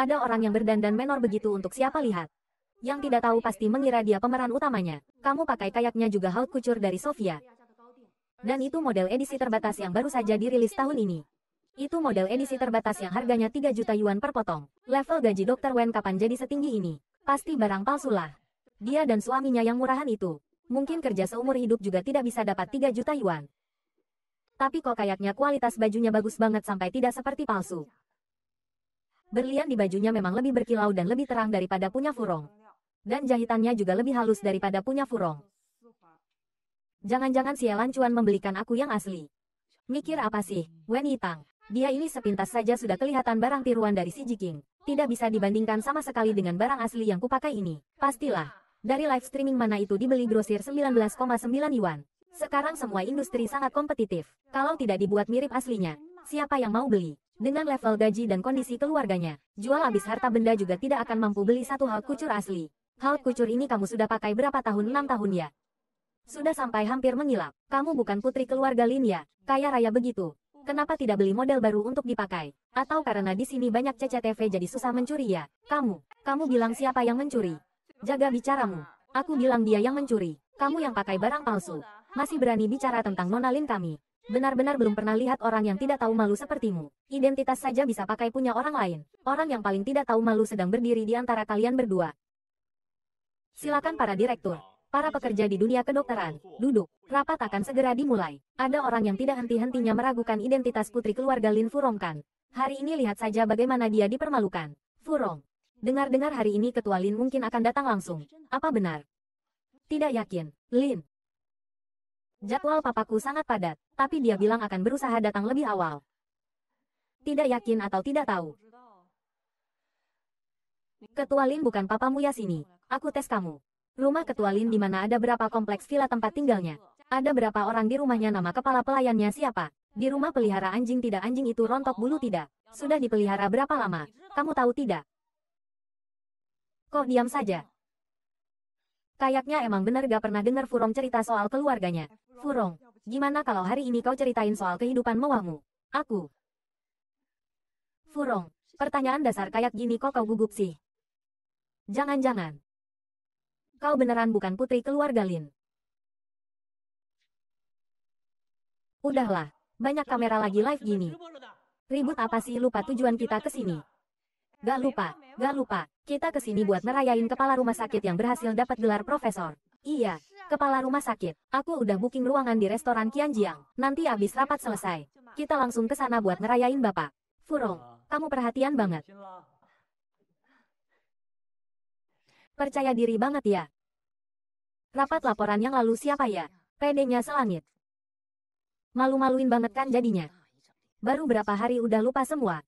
Ada orang yang berdandan menor begitu untuk siapa lihat. Yang tidak tahu pasti mengira dia pemeran utamanya. Kamu pakai kayaknya juga hal kucur dari Sofia. Dan itu model edisi terbatas yang baru saja dirilis tahun ini. Itu model edisi terbatas yang harganya 3 juta yuan per potong. Level gaji dokter Wen kapan jadi setinggi ini? Pasti barang palsu lah. Dia dan suaminya yang murahan itu. Mungkin kerja seumur hidup juga tidak bisa dapat 3 juta yuan. Tapi kok kayaknya kualitas bajunya bagus banget sampai tidak seperti palsu. Berlian di bajunya memang lebih berkilau dan lebih terang daripada punya Furong. Dan jahitannya juga lebih halus daripada punya Furong. Jangan-jangan si Cuan membelikan aku yang asli. Mikir apa sih, Wen Yitang? Dia ini sepintas saja sudah kelihatan barang tiruan dari si Jiking. Tidak bisa dibandingkan sama sekali dengan barang asli yang kupakai ini. Pastilah, dari live streaming mana itu dibeli grosir 19,9 yuan. Sekarang semua industri sangat kompetitif. Kalau tidak dibuat mirip aslinya, siapa yang mau beli? Dengan level gaji dan kondisi keluarganya, jual habis harta benda juga tidak akan mampu beli satu hal kucur asli. Hal kucur ini kamu sudah pakai berapa tahun? 6 tahun ya. Sudah sampai hampir mengilap. Kamu bukan putri keluarga Lin ya, kaya raya begitu. Kenapa tidak beli model baru untuk dipakai? Atau karena di sini banyak CCTV jadi susah mencuri ya? Kamu, kamu bilang siapa yang mencuri? Jaga bicaramu. Aku bilang dia yang mencuri. Kamu yang pakai barang palsu. Masih berani bicara tentang nonalin kami. Benar-benar belum pernah lihat orang yang tidak tahu malu sepertimu. Identitas saja bisa pakai punya orang lain. Orang yang paling tidak tahu malu sedang berdiri di antara kalian berdua. Silakan para direktur, para pekerja di dunia kedokteran, duduk. Rapat akan segera dimulai. Ada orang yang tidak henti-hentinya meragukan identitas putri keluarga Lin Furong kan. Hari ini lihat saja bagaimana dia dipermalukan. Furong, dengar-dengar hari ini ketua Lin mungkin akan datang langsung. Apa benar? Tidak yakin. Lin, Jadwal papaku sangat padat, tapi dia bilang akan berusaha datang lebih awal. Tidak yakin atau tidak tahu. Ketua Lin bukan papamu ya sini. Aku tes kamu. Rumah Ketua Lin di mana ada berapa kompleks villa tempat tinggalnya. Ada berapa orang di rumahnya nama kepala pelayannya siapa. Di rumah pelihara anjing tidak anjing itu rontok bulu tidak. Sudah dipelihara berapa lama? Kamu tahu tidak? Kok diam saja? Kayaknya emang bener gak pernah denger Furong cerita soal keluarganya. Furong, gimana kalau hari ini kau ceritain soal kehidupan mewahmu? Aku. Furong, pertanyaan dasar kayak gini kok kau gugup sih? Jangan-jangan. Kau beneran bukan putri keluarga Lin. Udahlah, banyak kamera lagi live gini. Ribut apa sih lupa tujuan kita kesini? Gak lupa, gak lupa, kita kesini buat ngerayain kepala rumah sakit yang berhasil dapat gelar profesor. Iya, kepala rumah sakit. Aku udah booking ruangan di restoran Kianjiang. Nanti abis rapat selesai. Kita langsung ke sana buat ngerayain bapak. Furong, kamu perhatian banget. Percaya diri banget ya. Rapat laporan yang lalu siapa ya? pd selangit. Malu-maluin banget kan jadinya. Baru berapa hari udah lupa semua.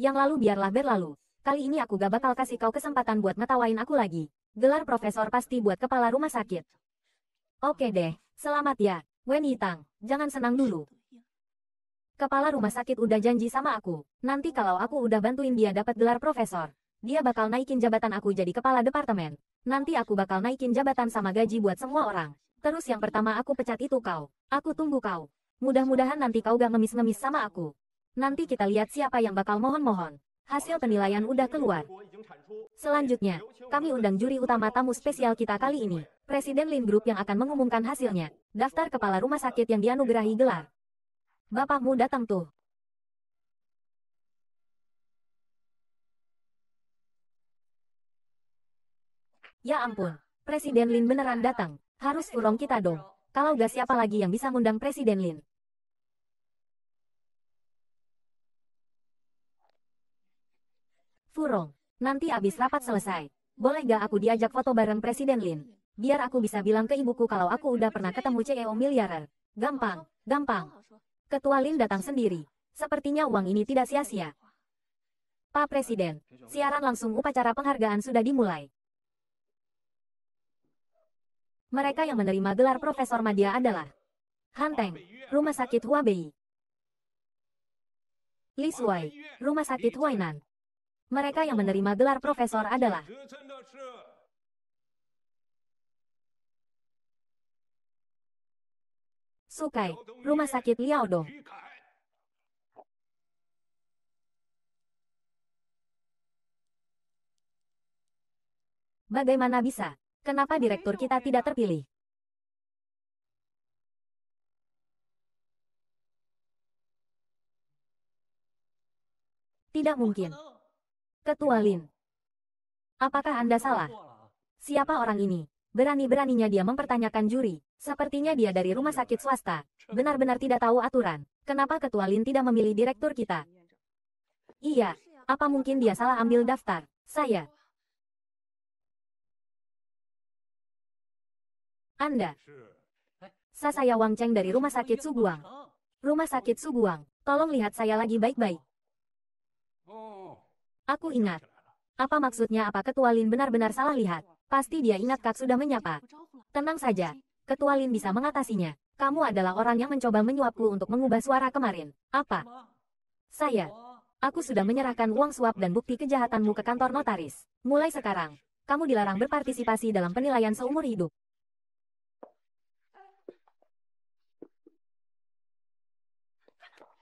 Yang lalu biarlah berlalu. Kali ini aku gak bakal kasih kau kesempatan buat ngetawain aku lagi. Gelar profesor pasti buat kepala rumah sakit. Oke deh, selamat ya, Wen Yitang. Jangan senang dulu. Kepala rumah sakit udah janji sama aku. Nanti kalau aku udah bantuin dia dapat gelar profesor, dia bakal naikin jabatan aku jadi kepala departemen. Nanti aku bakal naikin jabatan sama gaji buat semua orang. Terus yang pertama aku pecat itu kau. Aku tunggu kau. Mudah-mudahan nanti kau gak ngemis-ngemis sama aku. Nanti kita lihat siapa yang bakal mohon-mohon. Hasil penilaian udah keluar. Selanjutnya, kami undang juri utama tamu spesial kita kali ini, Presiden Lin Group yang akan mengumumkan hasilnya, daftar kepala rumah sakit yang dianugerahi gelar. Bapakmu datang tuh. Ya ampun, Presiden Lin beneran datang. Harus kurung kita dong. Kalau gak siapa lagi yang bisa ngundang Presiden Lin. Furong, nanti abis rapat selesai. Boleh gak aku diajak foto bareng Presiden Lin? Biar aku bisa bilang ke ibuku kalau aku udah pernah ketemu CEO miliarer. Gampang, gampang. Ketua Lin datang sendiri. Sepertinya uang ini tidak sia-sia. Pak Presiden, siaran langsung upacara penghargaan sudah dimulai. Mereka yang menerima gelar Profesor Madya adalah Hanteng, Rumah Sakit Huabei, Li Sui, Rumah Sakit Huainan, mereka yang menerima gelar profesor adalah Sukai, Rumah Sakit Liaodong. Bagaimana bisa? Kenapa direktur kita tidak terpilih? Tidak mungkin. Ketua Lin. Apakah Anda salah? Siapa orang ini? Berani-beraninya dia mempertanyakan juri. Sepertinya dia dari rumah sakit swasta. Benar-benar tidak tahu aturan. Kenapa Ketua Lin tidak memilih direktur kita? Iya, apa mungkin dia salah ambil daftar? Saya. Anda. saya Wang Cheng dari rumah sakit Suguang. Rumah sakit Suguang. Tolong lihat saya lagi baik-baik. Aku ingat. Apa maksudnya apa Ketua Lin benar-benar salah lihat? Pasti dia ingat Kak sudah menyapa. Tenang saja. Ketua Lin bisa mengatasinya. Kamu adalah orang yang mencoba menyuapku untuk mengubah suara kemarin. Apa? Saya. Aku sudah menyerahkan uang suap dan bukti kejahatanmu ke kantor notaris. Mulai sekarang, kamu dilarang berpartisipasi dalam penilaian seumur hidup.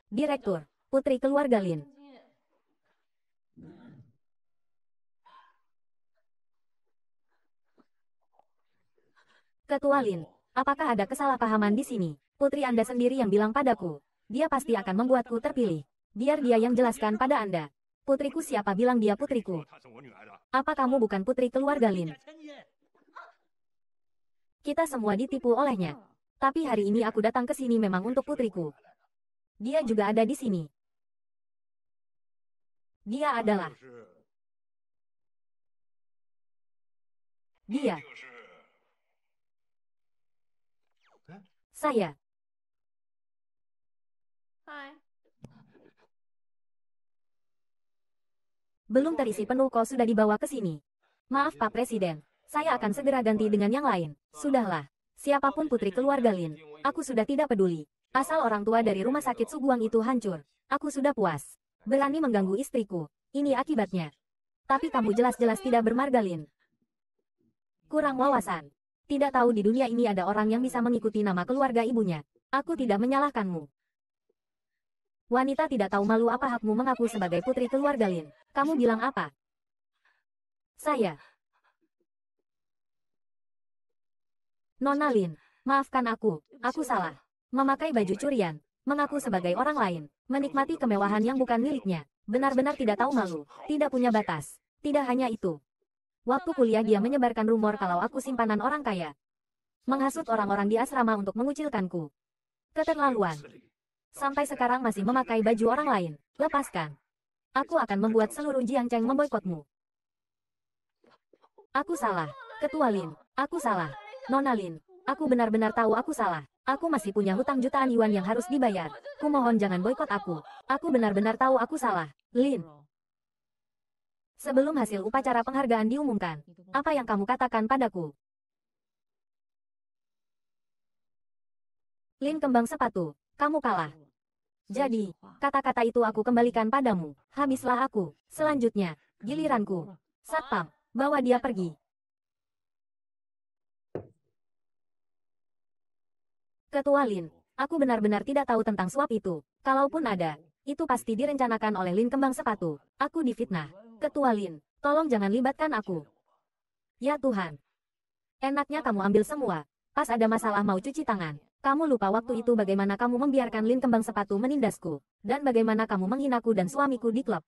Direktur, Putri Keluarga Lin. Ketua Lin, apakah ada kesalahpahaman di sini? Putri Anda sendiri yang bilang padaku. Dia pasti akan membuatku terpilih. Biar dia yang jelaskan pada Anda. Putriku siapa bilang dia putriku? Apa kamu bukan putri keluarga Lin? Kita semua ditipu olehnya. Tapi hari ini aku datang ke sini memang untuk putriku. Dia juga ada di sini. Dia adalah... Dia. Saya. Hai. Belum terisi penuh kok sudah dibawa ke sini. Maaf Pak Presiden, saya akan segera ganti dengan yang lain. Sudahlah, siapapun putri keluarga Lin, aku sudah tidak peduli. Asal orang tua dari rumah sakit Suguang itu hancur, aku sudah puas. Berani mengganggu istriku, ini akibatnya. Tapi kamu jelas-jelas tidak bermarga Lin. Kurang wawasan. Tidak tahu di dunia ini ada orang yang bisa mengikuti nama keluarga ibunya. Aku tidak menyalahkanmu. Wanita tidak tahu malu apa hakmu mengaku sebagai putri keluarga Lin. Kamu bilang apa? Saya. Nona Lin, maafkan aku, aku salah. Memakai baju curian, mengaku sebagai orang lain, menikmati kemewahan yang bukan miliknya, benar-benar tidak tahu malu, tidak punya batas. Tidak hanya itu, Waktu kuliah dia menyebarkan rumor kalau aku simpanan orang kaya. Menghasut orang-orang di asrama untuk mengucilkanku. Keterlaluan. Sampai sekarang masih memakai baju orang lain. Lepaskan. Aku akan membuat seluruh Jiang Jiangcheng memboikotmu. Aku salah. Ketua Lin. Aku salah. Nona Lin. Aku benar-benar tahu aku salah. Aku masih punya hutang jutaan yuan yang harus dibayar. Kumohon jangan boikot aku. Aku benar-benar tahu aku salah. Lin, Sebelum hasil upacara penghargaan diumumkan, apa yang kamu katakan padaku? Lin kembang sepatu, kamu kalah. Jadi, kata-kata itu aku kembalikan padamu, habislah aku. Selanjutnya, giliranku. Satpam, bawa dia pergi. Ketua Lin, aku benar-benar tidak tahu tentang suap itu, kalaupun ada, itu pasti direncanakan oleh Lin Kembang Sepatu. Aku difitnah. Ketua Lin, tolong jangan libatkan aku. Ya Tuhan. Enaknya kamu ambil semua. Pas ada masalah mau cuci tangan. Kamu lupa waktu itu bagaimana kamu membiarkan Lin Kembang Sepatu menindasku. Dan bagaimana kamu menghinaku dan suamiku di klub.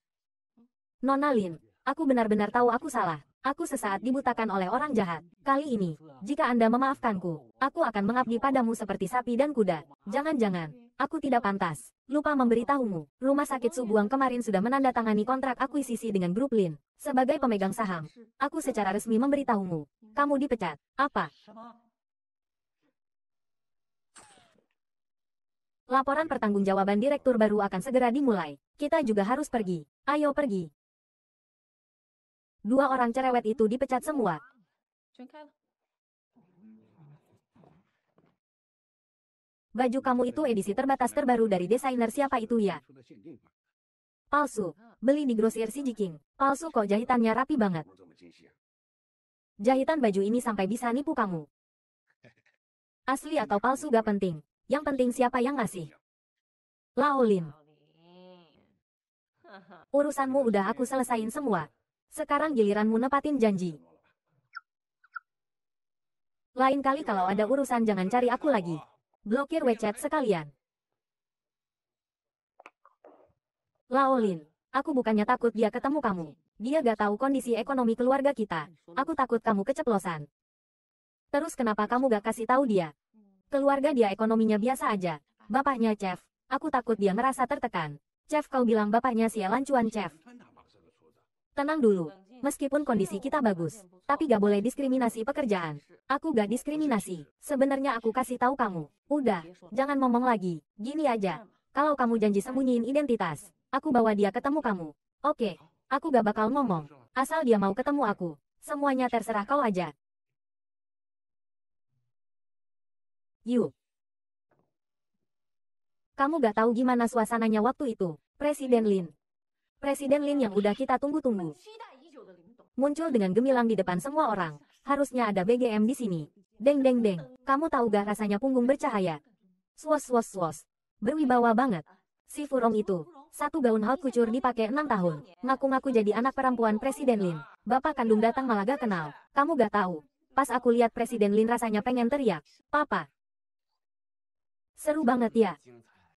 Nona Lin, aku benar-benar tahu aku salah. Aku sesaat dibutakan oleh orang jahat. Kali ini, jika Anda memaafkanku, aku akan mengabdi padamu seperti sapi dan kuda. Jangan-jangan, aku tidak pantas. Lupa memberitahumu, rumah sakit Subuang kemarin sudah menandatangani kontrak akuisisi dengan grup Lin. Sebagai pemegang saham, aku secara resmi memberitahumu. Kamu dipecat. Apa? Laporan pertanggungjawaban direktur baru akan segera dimulai. Kita juga harus pergi. Ayo pergi. Dua orang cerewet itu dipecat semua. Baju kamu itu edisi terbatas terbaru dari desainer siapa itu ya? Palsu. Beli di grosir si King. Palsu kok jahitannya rapi banget. Jahitan baju ini sampai bisa nipu kamu. Asli atau palsu gak penting. Yang penting siapa yang ngasih. Laolin. Urusanmu udah aku selesain semua. Sekarang giliranmu nepatin janji. Lain kali kalau ada urusan jangan cari aku lagi. Blokir WeChat sekalian. Laolin, aku bukannya takut dia ketemu kamu. Dia gak tahu kondisi ekonomi keluarga kita. Aku takut kamu keceplosan. Terus kenapa kamu gak kasih tahu dia? Keluarga dia ekonominya biasa aja. Bapaknya Chef, aku takut dia merasa tertekan. Chef kau bilang bapaknya si Elan Cuan Chef. Tenang dulu. Meskipun kondisi kita bagus, tapi gak boleh diskriminasi pekerjaan. Aku gak diskriminasi. Sebenarnya aku kasih tahu kamu. Udah, jangan ngomong lagi. Gini aja. Kalau kamu janji sembunyiin identitas, aku bawa dia ketemu kamu. Oke, aku gak bakal ngomong. Asal dia mau ketemu aku. Semuanya terserah kau aja. Yuk. Kamu gak tahu gimana suasananya waktu itu, Presiden Lin. Presiden Lin yang udah kita tunggu-tunggu. Muncul dengan gemilang di depan semua orang. Harusnya ada BGM di sini. Deng deng deng. Kamu tahu gak rasanya punggung bercahaya? Swos swos swos. Berwibawa banget. Si Furong itu. Satu gaun haute kucur dipakai enam tahun. Ngaku-ngaku jadi anak perempuan Presiden Lin. Bapak kandung datang malah gak kenal. Kamu gak tahu. Pas aku lihat Presiden Lin rasanya pengen teriak. Papa. Seru banget ya.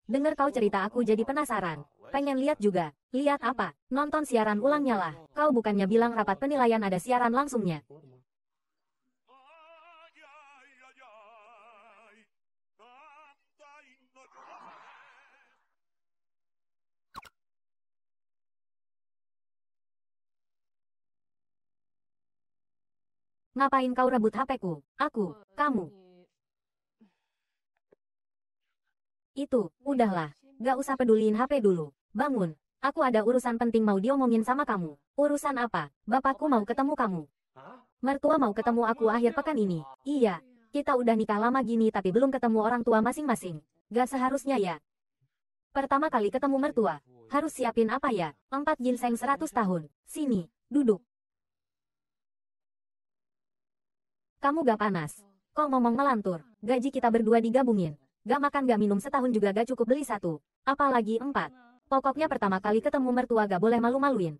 Dengar kau cerita aku jadi penasaran. Pengen lihat juga. Lihat apa? Nonton siaran ulangnya lah. Kau bukannya bilang rapat penilaian ada siaran langsungnya. Ngapain kau rebut HP-ku? Aku, kamu. Itu, udahlah. Gak usah peduliin HP dulu. Bangun. Aku ada urusan penting mau diomongin sama kamu. Urusan apa? Bapakku mau ketemu kamu. Mertua mau ketemu aku akhir pekan ini. Iya, kita udah nikah lama gini tapi belum ketemu orang tua masing-masing. Gak seharusnya ya. Pertama kali ketemu mertua, harus siapin apa ya? Empat ginseng seratus tahun. Sini, duduk. Kamu gak panas. Kok ngomong melantur? Gaji kita berdua digabungin. Gak makan gak minum setahun juga gak cukup beli satu. Apalagi empat. Pokoknya pertama kali ketemu mertua gak boleh malu-maluin.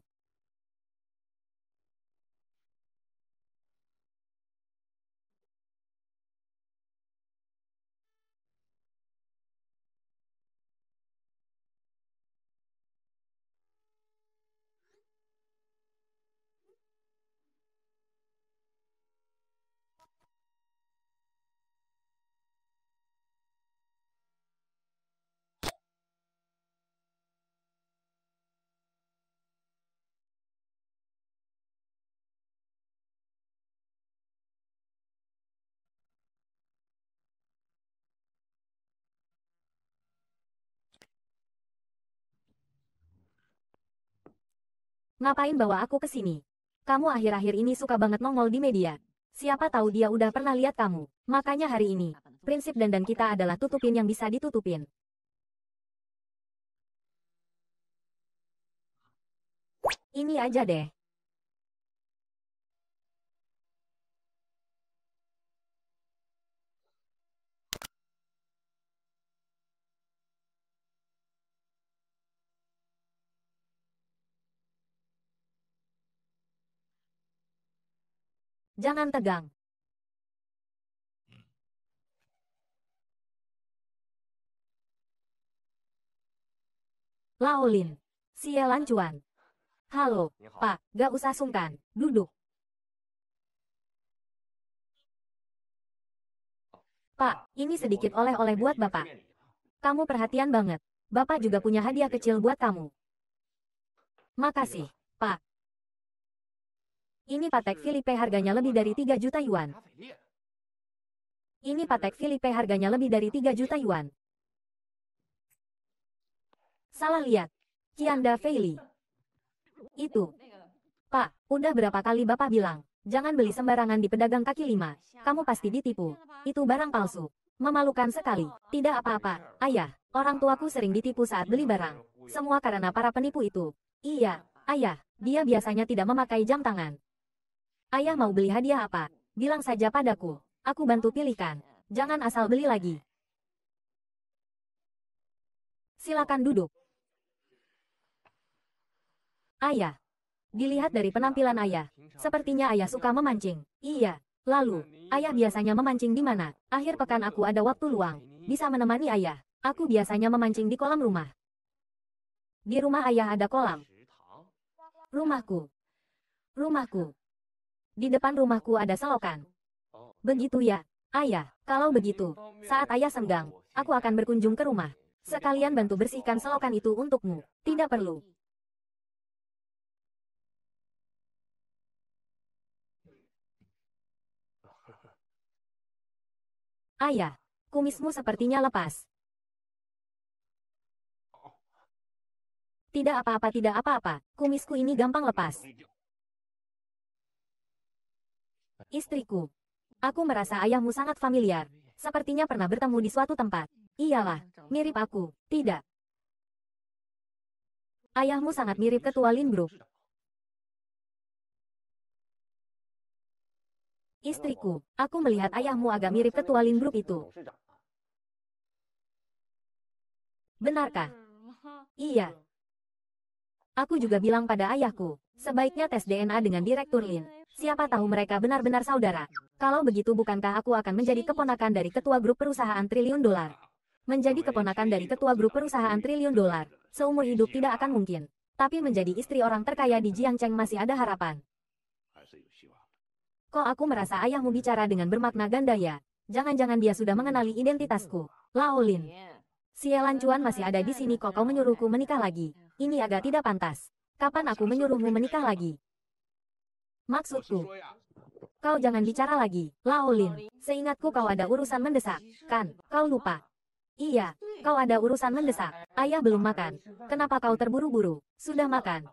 Ngapain bawa aku ke sini? Kamu akhir-akhir ini suka banget nongol di media. Siapa tahu dia udah pernah lihat kamu. Makanya hari ini, prinsip dandan kita adalah tutupin yang bisa ditutupin. Ini aja deh. Jangan tegang. Laolin. Sielan cuan. Halo, Pak, gak usah sungkan, duduk. Pak, ini sedikit oleh-oleh buat Bapak. Kamu perhatian banget. Bapak juga punya hadiah kecil buat kamu. Makasih, Pak. Ini Patek Philippe harganya lebih dari 3 juta yuan. Ini Patek Philippe harganya lebih dari 3 juta yuan. Salah lihat. Kianda Feili. Itu. Pak, udah berapa kali Bapak bilang, jangan beli sembarangan di pedagang kaki lima. Kamu pasti ditipu. Itu barang palsu. Memalukan sekali. Tidak apa-apa, ayah. Orang tuaku sering ditipu saat beli barang. Semua karena para penipu itu. Iya, ayah. Dia biasanya tidak memakai jam tangan. Ayah mau beli hadiah apa? Bilang saja padaku. Aku bantu pilihkan. Jangan asal beli lagi. Silakan duduk. Ayah. Dilihat dari penampilan ayah, sepertinya ayah suka memancing. Iya. Lalu, ayah biasanya memancing di mana? Akhir pekan aku ada waktu luang. Bisa menemani ayah. Aku biasanya memancing di kolam rumah. Di rumah ayah ada kolam. Rumahku. Rumahku. Di depan rumahku ada selokan. Begitu ya, ayah. Kalau begitu, saat ayah senggang, aku akan berkunjung ke rumah. Sekalian bantu bersihkan selokan itu untukmu. Tidak perlu. Ayah, kumismu sepertinya lepas. Tidak apa-apa, tidak apa-apa. Kumisku ini gampang lepas. Istriku. Aku merasa ayahmu sangat familiar. Sepertinya pernah bertemu di suatu tempat. Iyalah, mirip aku. Tidak. Ayahmu sangat mirip ketua Lindbrook. Istriku, aku melihat ayahmu agak mirip ketua Lindbrook itu. Benarkah? Iya. Aku juga bilang pada ayahku. Sebaiknya tes DNA dengan Direktur Lin. Siapa tahu mereka benar-benar saudara. Kalau begitu bukankah aku akan menjadi keponakan dari ketua grup perusahaan triliun dolar? Menjadi keponakan dari ketua grup perusahaan triliun dolar, seumur hidup tidak akan mungkin. Tapi menjadi istri orang terkaya di Jiangcheng masih ada harapan. Kok aku merasa ayahmu bicara dengan bermakna ganda ya? Jangan-jangan dia sudah mengenali identitasku. Laolin. Sielan Cuan masih ada di sini kok kau menyuruhku menikah lagi. Ini agak tidak pantas kapan aku menyuruhmu menikah lagi? Maksudku, kau jangan bicara lagi, Laolin. Seingatku kau ada urusan mendesak, kan? Kau lupa. Iya, kau ada urusan mendesak. Ayah belum makan. Kenapa kau terburu-buru? Sudah makan.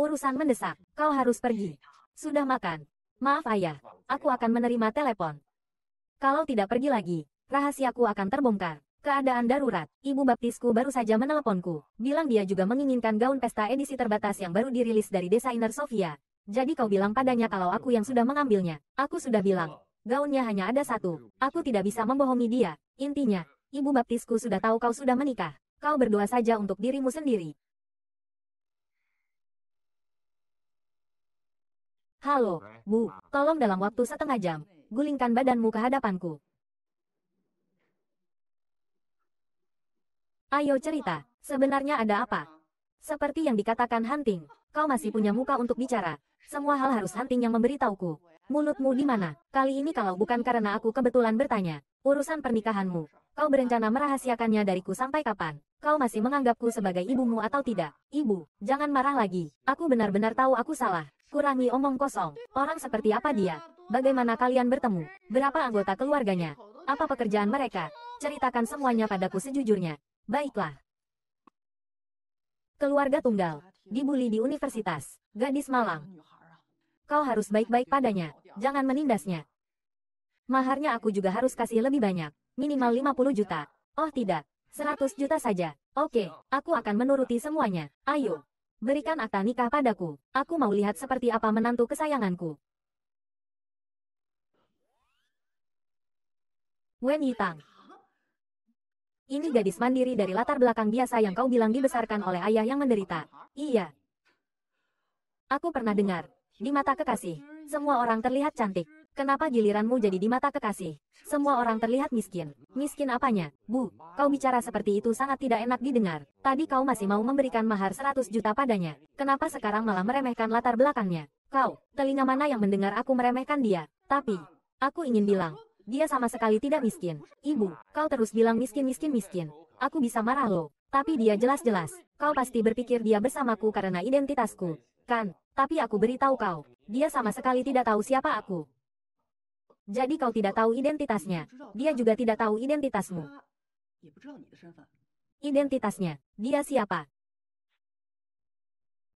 Urusan mendesak, kau harus pergi. Sudah makan. Maaf ayah, aku akan menerima telepon. Kalau tidak pergi lagi, rahasiaku akan terbongkar. Keadaan darurat, ibu baptisku baru saja menelponku, Bilang dia juga menginginkan gaun pesta edisi terbatas yang baru dirilis dari desainer Sofia. Jadi kau bilang padanya kalau aku yang sudah mengambilnya. Aku sudah bilang, gaunnya hanya ada satu. Aku tidak bisa membohongi dia. Intinya, ibu baptisku sudah tahu kau sudah menikah. Kau berdoa saja untuk dirimu sendiri. Halo, Bu. Tolong dalam waktu setengah jam, gulingkan badanmu ke hadapanku. Ayo cerita, sebenarnya ada apa? Seperti yang dikatakan Hunting, kau masih punya muka untuk bicara. Semua hal harus Hunting yang memberitahuku. Mulutmu di mana? Kali ini kalau bukan karena aku kebetulan bertanya. Urusan pernikahanmu. Kau berencana merahasiakannya dariku sampai kapan? Kau masih menganggapku sebagai ibumu atau tidak? Ibu, jangan marah lagi. Aku benar-benar tahu aku salah. Kurangi omong kosong. Orang seperti apa dia? Bagaimana kalian bertemu? Berapa anggota keluarganya? Apa pekerjaan mereka? Ceritakan semuanya padaku sejujurnya. Baiklah. Keluarga tunggal. Dibully di universitas. Gadis malang. Kau harus baik-baik padanya. Jangan menindasnya. Maharnya aku juga harus kasih lebih banyak. Minimal 50 juta. Oh tidak. 100 juta saja. Oke, aku akan menuruti semuanya. Ayo. Berikan akta nikah padaku. Aku mau lihat seperti apa menantu kesayanganku. Wen Yitang, ini gadis mandiri dari latar belakang biasa yang kau bilang dibesarkan oleh ayah yang menderita. Iya. Aku pernah dengar. Di mata kekasih, semua orang terlihat cantik. Kenapa giliranmu jadi di mata kekasih? Semua orang terlihat miskin. Miskin apanya? Bu, kau bicara seperti itu sangat tidak enak didengar. Tadi kau masih mau memberikan mahar 100 juta padanya. Kenapa sekarang malah meremehkan latar belakangnya? Kau, telinga mana yang mendengar aku meremehkan dia? Tapi, aku ingin bilang, dia sama sekali tidak miskin. Ibu, kau terus bilang miskin-miskin-miskin. Aku bisa marah lo. Tapi dia jelas-jelas. Kau pasti berpikir dia bersamaku karena identitasku. Kan? Tapi aku beritahu kau. Dia sama sekali tidak tahu siapa aku. Jadi kau tidak tahu identitasnya. Dia juga tidak tahu identitasmu. Identitasnya. Dia siapa?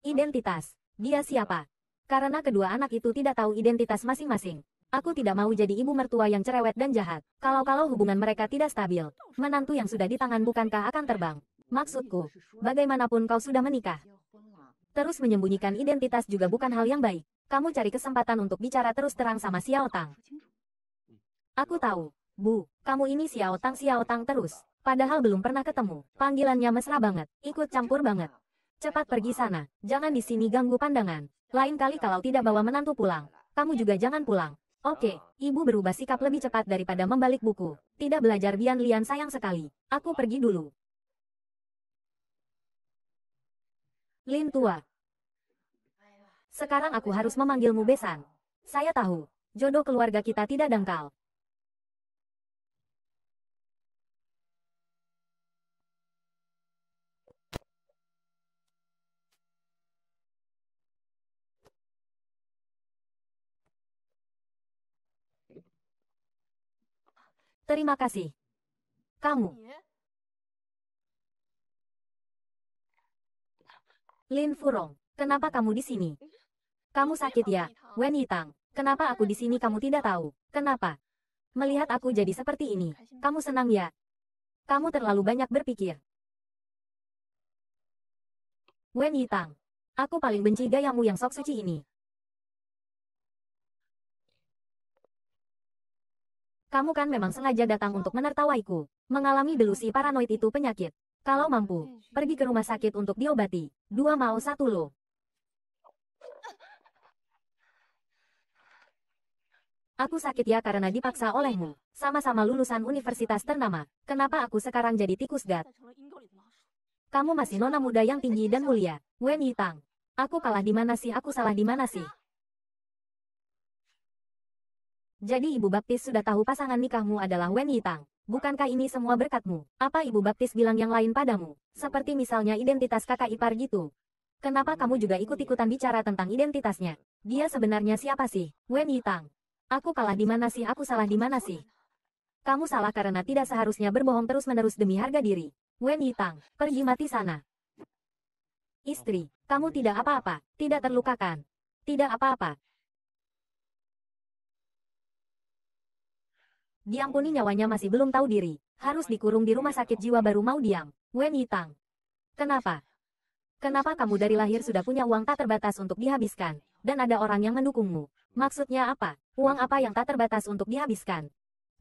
Identitas. Dia siapa? Karena kedua anak itu tidak tahu identitas masing-masing. Aku tidak mau jadi ibu mertua yang cerewet dan jahat. Kalau-kalau hubungan mereka tidak stabil, menantu yang sudah di tangan bukankah akan terbang? Maksudku, bagaimanapun kau sudah menikah. Terus menyembunyikan identitas juga bukan hal yang baik. Kamu cari kesempatan untuk bicara terus terang sama Xiao Tang. Aku tahu, Bu, kamu ini Xiao Tang Xiao Tang terus. Padahal belum pernah ketemu. Panggilannya mesra banget, ikut campur banget. Cepat pergi sana, jangan di sini ganggu pandangan. Lain kali kalau tidak bawa menantu pulang, kamu juga jangan pulang. Oke, ibu berubah sikap lebih cepat daripada membalik buku. Tidak belajar Bian Lian sayang sekali. Aku pergi dulu. Lin tua. Sekarang aku harus memanggilmu besan. Saya tahu, jodoh keluarga kita tidak dangkal. Terima kasih. Kamu. Lin Furong, kenapa kamu di sini? Kamu sakit ya, Wen Yitang. Kenapa aku di sini kamu tidak tahu? Kenapa? Melihat aku jadi seperti ini, kamu senang ya? Kamu terlalu banyak berpikir. Wen Yitang, aku paling benci gayamu yang sok suci ini. Kamu kan memang sengaja datang untuk menertawaiku. Mengalami delusi paranoid itu penyakit. Kalau mampu, pergi ke rumah sakit untuk diobati. Dua mau satu lo. Aku sakit ya karena dipaksa olehmu. Sama-sama lulusan universitas ternama. Kenapa aku sekarang jadi tikus gat? Kamu masih nona muda yang tinggi dan mulia. Wen Yitang. Aku kalah di mana sih? Aku salah di mana sih? Jadi ibu baptis sudah tahu pasangan nikahmu adalah Wen Yitang. Bukankah ini semua berkatmu? Apa ibu baptis bilang yang lain padamu? Seperti misalnya identitas kakak ipar gitu. Kenapa kamu juga ikut-ikutan bicara tentang identitasnya? Dia sebenarnya siapa sih? Wen Yitang. Aku kalah di mana sih? Aku salah di mana sih? Kamu salah karena tidak seharusnya berbohong terus-menerus demi harga diri. Wen Yitang, pergi mati sana. Istri, kamu tidak apa-apa, tidak terlukakan. Tidak apa-apa, Diampuni nyawanya masih belum tahu diri. Harus dikurung di rumah sakit jiwa baru mau diam. Wen Yitang. Kenapa? Kenapa kamu dari lahir sudah punya uang tak terbatas untuk dihabiskan? Dan ada orang yang mendukungmu. Maksudnya apa? Uang apa yang tak terbatas untuk dihabiskan?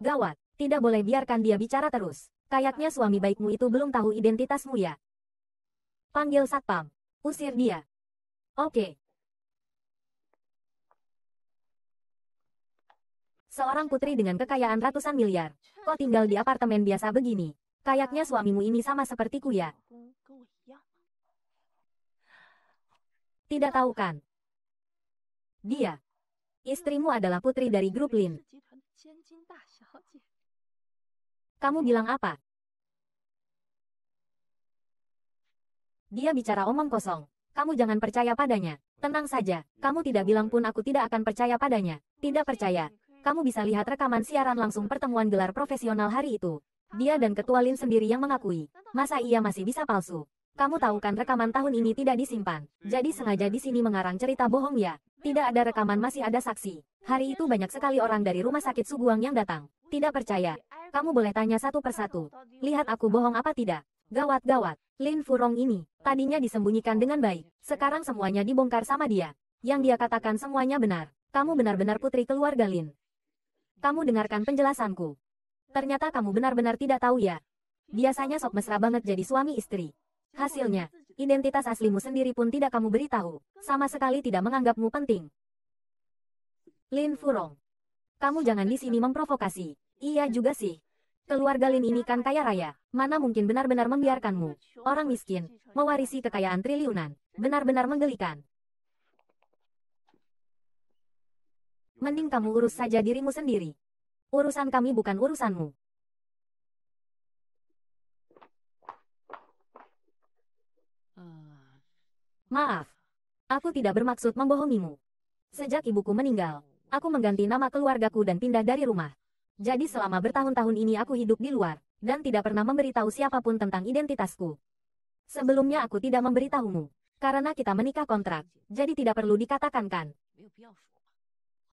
Gawat, tidak boleh biarkan dia bicara terus. Kayaknya suami baikmu itu belum tahu identitasmu ya. Panggil satpam. Usir dia. Oke. Seorang putri dengan kekayaan ratusan miliar. Kok tinggal di apartemen biasa begini? Kayaknya suamimu ini sama sepertiku ya. Tidak tahu kan? Dia. Istrimu adalah putri dari grup Lin. Kamu bilang apa? Dia bicara omong kosong. Kamu jangan percaya padanya. Tenang saja, kamu tidak bilang pun aku tidak akan percaya padanya. Tidak percaya, kamu bisa lihat rekaman siaran langsung pertemuan gelar profesional hari itu. Dia dan Ketua Lin sendiri yang mengakui. Masa ia masih bisa palsu? Kamu tahu kan rekaman tahun ini tidak disimpan. Jadi sengaja di sini mengarang cerita bohong ya. Tidak ada rekaman masih ada saksi. Hari itu banyak sekali orang dari rumah sakit Suguang yang datang. Tidak percaya. Kamu boleh tanya satu persatu. Lihat aku bohong apa tidak. Gawat gawat. Lin Furong ini. Tadinya disembunyikan dengan baik. Sekarang semuanya dibongkar sama dia. Yang dia katakan semuanya benar. Kamu benar-benar putri keluarga Lin. Kamu dengarkan penjelasanku. Ternyata kamu benar-benar tidak tahu ya. Biasanya sok mesra banget jadi suami istri. Hasilnya, identitas aslimu sendiri pun tidak kamu beritahu. Sama sekali tidak menganggapmu penting. Lin Furong. Kamu jangan di sini memprovokasi. Iya juga sih. Keluarga Lin ini kan kaya raya, mana mungkin benar-benar membiarkanmu. Orang miskin, mewarisi kekayaan triliunan, benar-benar menggelikan. Mending kamu urus saja dirimu sendiri. Urusan kami bukan urusanmu. Maaf. Aku tidak bermaksud membohongimu. Sejak ibuku meninggal, aku mengganti nama keluargaku dan pindah dari rumah. Jadi selama bertahun-tahun ini aku hidup di luar, dan tidak pernah memberitahu siapapun tentang identitasku. Sebelumnya aku tidak memberitahumu, karena kita menikah kontrak, jadi tidak perlu dikatakan kan.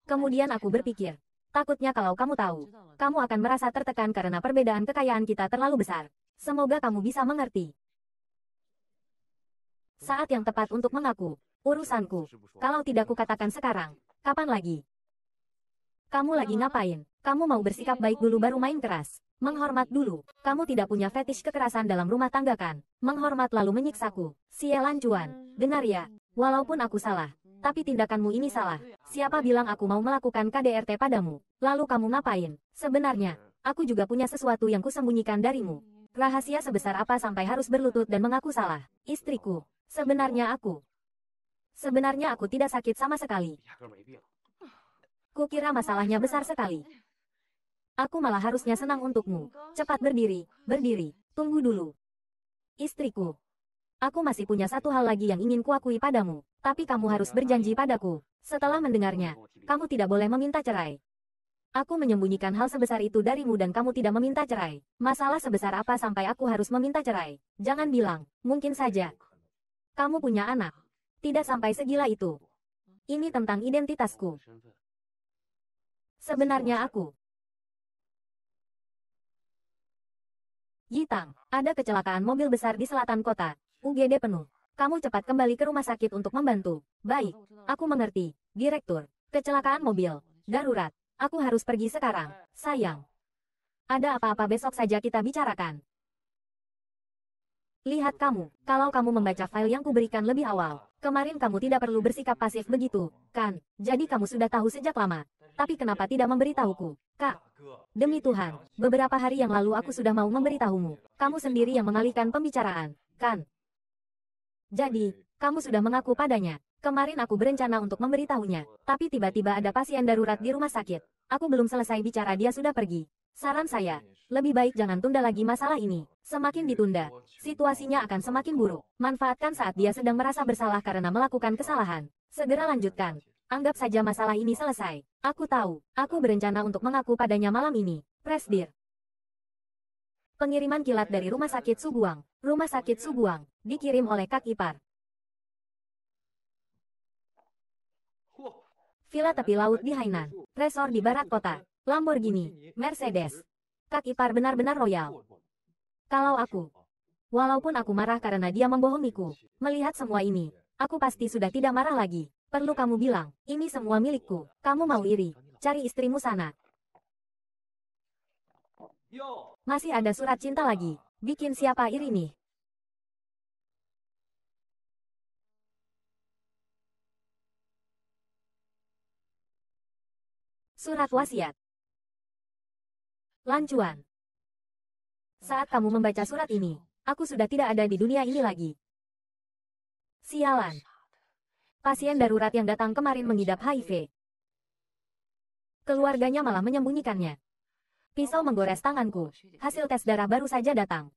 Kemudian aku berpikir, takutnya kalau kamu tahu, kamu akan merasa tertekan karena perbedaan kekayaan kita terlalu besar. Semoga kamu bisa mengerti. Saat yang tepat untuk mengaku, urusanku. Kalau tidak kukatakan sekarang, kapan lagi? Kamu lagi ngapain? Kamu mau bersikap baik dulu baru main keras. Menghormat dulu. Kamu tidak punya fetish kekerasan dalam rumah tangga kan? Menghormat lalu menyiksaku. Sialan cuan. Dengar ya. Walaupun aku salah, tapi tindakanmu ini salah. Siapa bilang aku mau melakukan KDRT padamu? Lalu kamu ngapain? Sebenarnya, aku juga punya sesuatu yang kusembunyikan darimu. Rahasia sebesar apa sampai harus berlutut dan mengaku salah? Istriku, sebenarnya aku. Sebenarnya aku tidak sakit sama sekali. Kukira masalahnya besar sekali. Aku malah harusnya senang untukmu. Cepat berdiri, berdiri, tunggu dulu. Istriku, aku masih punya satu hal lagi yang ingin kuakui padamu tapi kamu harus berjanji padaku. Setelah mendengarnya, kamu tidak boleh meminta cerai. Aku menyembunyikan hal sebesar itu darimu dan kamu tidak meminta cerai. Masalah sebesar apa sampai aku harus meminta cerai? Jangan bilang, mungkin saja. Kamu punya anak. Tidak sampai segila itu. Ini tentang identitasku. Sebenarnya aku. Yitang, ada kecelakaan mobil besar di selatan kota. UGD penuh. Kamu cepat kembali ke rumah sakit untuk membantu. Baik, aku mengerti, Direktur. Kecelakaan mobil. Darurat. Aku harus pergi sekarang. Sayang. Ada apa-apa besok saja kita bicarakan. Lihat kamu, kalau kamu membaca file yang kuberikan lebih awal, kemarin kamu tidak perlu bersikap pasif begitu, kan? Jadi kamu sudah tahu sejak lama. Tapi kenapa tidak memberitahuku? Kak, demi Tuhan, beberapa hari yang lalu aku sudah mau memberitahumu. Kamu sendiri yang mengalihkan pembicaraan, kan? Jadi, kamu sudah mengaku padanya. Kemarin aku berencana untuk memberitahunya, tapi tiba-tiba ada pasien darurat di rumah sakit. Aku belum selesai bicara dia sudah pergi. Saran saya, lebih baik jangan tunda lagi masalah ini. Semakin ditunda, situasinya akan semakin buruk. Manfaatkan saat dia sedang merasa bersalah karena melakukan kesalahan. Segera lanjutkan. Anggap saja masalah ini selesai. Aku tahu, aku berencana untuk mengaku padanya malam ini. Presdir. Pengiriman kilat dari Rumah Sakit Subuang. Rumah Sakit Subuang. Dikirim oleh kak ipar. Villa tepi laut di Hainan. Resor di barat kota. Lamborghini, Mercedes. Kak ipar benar-benar royal. Kalau aku. Walaupun aku marah karena dia membohongiku. Melihat semua ini, aku pasti sudah tidak marah lagi. Perlu kamu bilang, ini semua milikku. Kamu mau iri, cari istrimu sana. Masih ada surat cinta lagi. Bikin siapa iri nih? Surat wasiat. Lancuan. Saat kamu membaca surat ini, aku sudah tidak ada di dunia ini lagi. Sialan. Pasien darurat yang datang kemarin mengidap HIV. Keluarganya malah menyembunyikannya. Pisau menggores tanganku. Hasil tes darah baru saja datang.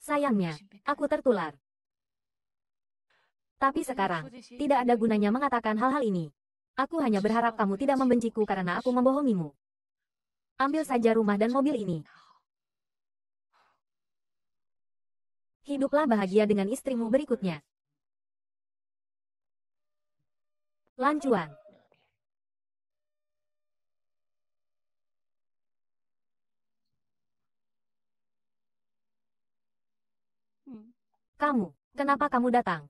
Sayangnya, aku tertular. Tapi sekarang, tidak ada gunanya mengatakan hal-hal ini. Aku hanya berharap kamu tidak membenciku karena aku membohongimu. Ambil saja rumah dan mobil ini. Hiduplah bahagia dengan istrimu berikutnya. Lancuan Kamu, kenapa kamu datang?